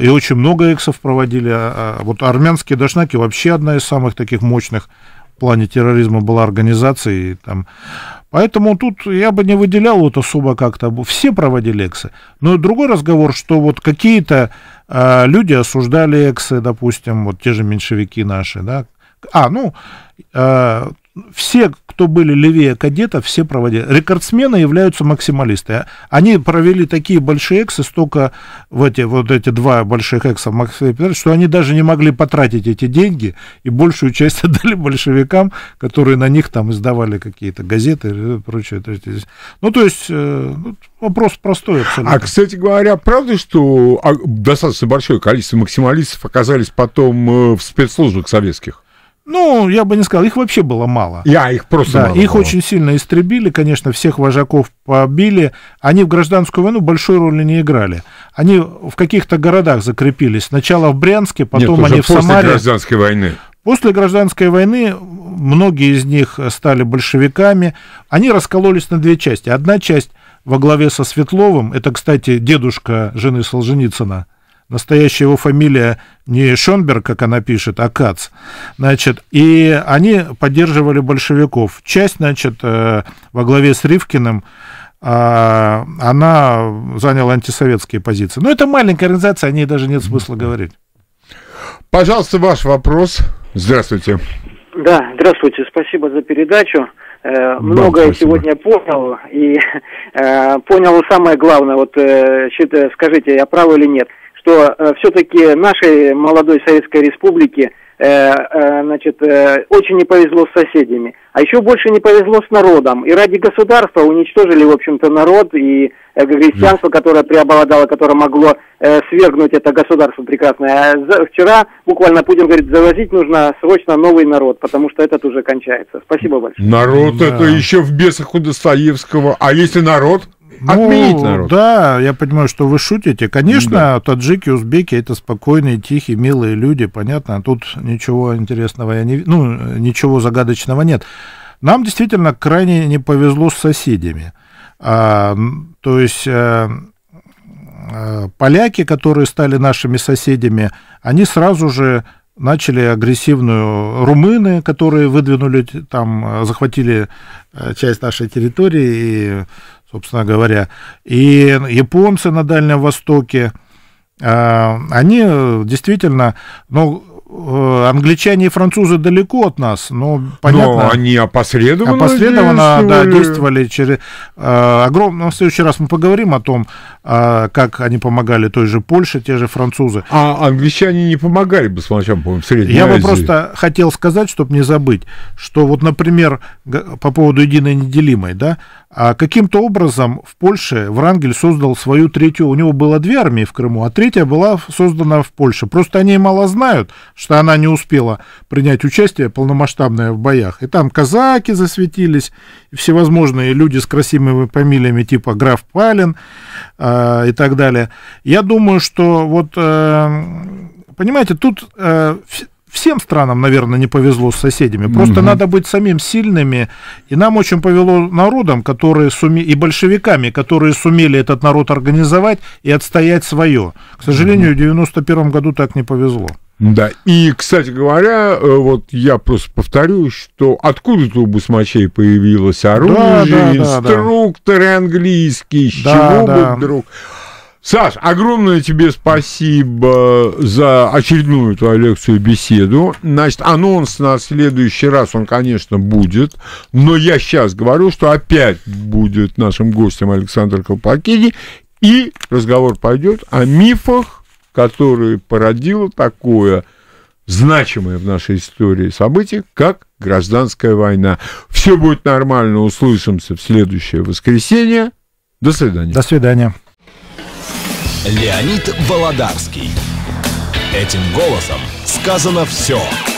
и очень много эксов проводили. А, а, вот армянские дашнаки вообще одна из самых таких мощных в плане терроризма была организация. И там. Поэтому тут я бы не выделял вот особо как-то. Все проводили эксы. Но другой разговор, что вот какие-то э, люди осуждали эксы, допустим, вот те же меньшевики наши, да. А, ну, все, кто были левее кадета, все проводили. Рекордсмены являются максималисты. Они провели такие большие эксы, столько в эти, вот эти два больших экса что они даже не могли потратить эти деньги, и большую часть отдали большевикам, которые на них там издавали какие-то газеты и прочее. Ну, то есть, э, ну, вопрос простой абсолютно. А, кстати говоря, правда, что а, достаточно большое количество максималистов оказались потом э, в спецслужбах советских? Ну, я бы не сказал, их вообще было мало. Я их просто да, мало их было. очень сильно истребили, конечно, всех вожаков побили. Они в гражданскую войну большой роли не играли. Они в каких-то городах закрепились. Сначала в Брянске, потом Нет, они в Самаре. после гражданской войны. После гражданской войны многие из них стали большевиками. Они раскололись на две части. Одна часть во главе со Светловым, это, кстати, дедушка жены Солженицына, Настоящая его фамилия не Шонберг, как она пишет, а Кац. Значит, и они поддерживали большевиков. Часть, значит, э, во главе с Ривкиным а, она заняла антисоветские позиции. Но это маленькая организация, о ней даже нет смысла говорить. Пожалуйста, ваш вопрос. Здравствуйте. Да, здравствуйте, спасибо за передачу. Э, многое спасибо. сегодня понял, и э, понял самое главное, вот э, э скажите, я прав или нет что э, все-таки нашей молодой Советской Республике э, э, значит, э, очень не повезло с соседями. А еще больше не повезло с народом. И ради государства уничтожили, в общем-то, народ и э, которое преобладало, которое могло э, свергнуть это государство прекрасное. А вчера буквально Путин говорит, завозить нужно срочно новый народ, потому что этот уже кончается. Спасибо большое. Народ да. это еще в бесах у Достоевского. А если народ? Ну, отменить народ. Да, я понимаю, что вы шутите. Конечно, да. таджики, узбеки это спокойные, тихие, милые люди, понятно. А тут ничего интересного я не ну, ничего загадочного нет. Нам действительно крайне не повезло с соседями. А, то есть а, а, поляки, которые стали нашими соседями, они сразу же начали агрессивную румыны, которые выдвинули там, э, захватили часть нашей территории и собственно говоря. И японцы на Дальнем Востоке, а, они действительно, ну, э, англичане и французы далеко от нас, но понятно. Но они опосредованно, опосредованно действовали. Да, действовали через э, Огромно. Ну, в следующий раз мы поговорим о том, а, как они помогали той же Польше, те же французы. А англичане не помогали бы слончам, по-моему, в Средней Я Азии. бы просто хотел сказать, чтобы не забыть, что вот, например, по поводу единой неделимой, да, а каким-то образом в Польше Врангель создал свою третью, у него было две армии в Крыму, а третья была создана в Польше. Просто они мало знают, что она не успела принять участие полномасштабное в боях. И там казаки засветились, всевозможные люди с красивыми фамилиями типа граф Палин э, и так далее. Я думаю, что вот, э, понимаете, тут э, всем странам, наверное, не повезло с соседями. Просто угу. надо быть самим сильными. И нам очень повело народам, которые суме... и большевиками, которые сумели этот народ организовать и отстоять свое. К сожалению, угу. в 91 году так не повезло. Да, и, кстати говоря, э, вот я просто повторю, что откуда-то у бусмачей появилось оружие, да, да, инструкторы да, да. английские, с да, чего да. бы вдруг... Саш, огромное тебе спасибо за очередную твою лекцию и беседу. Значит, анонс на следующий раз, он, конечно, будет. Но я сейчас говорю, что опять будет нашим гостем Александр Колпакиди. И разговор пойдет о мифах, которые породило такое значимое в нашей истории событие, как гражданская война. Все будет нормально, услышимся в следующее воскресенье. До свидания. До свидания. Леонид Володарский. Этим голосом сказано все. Все.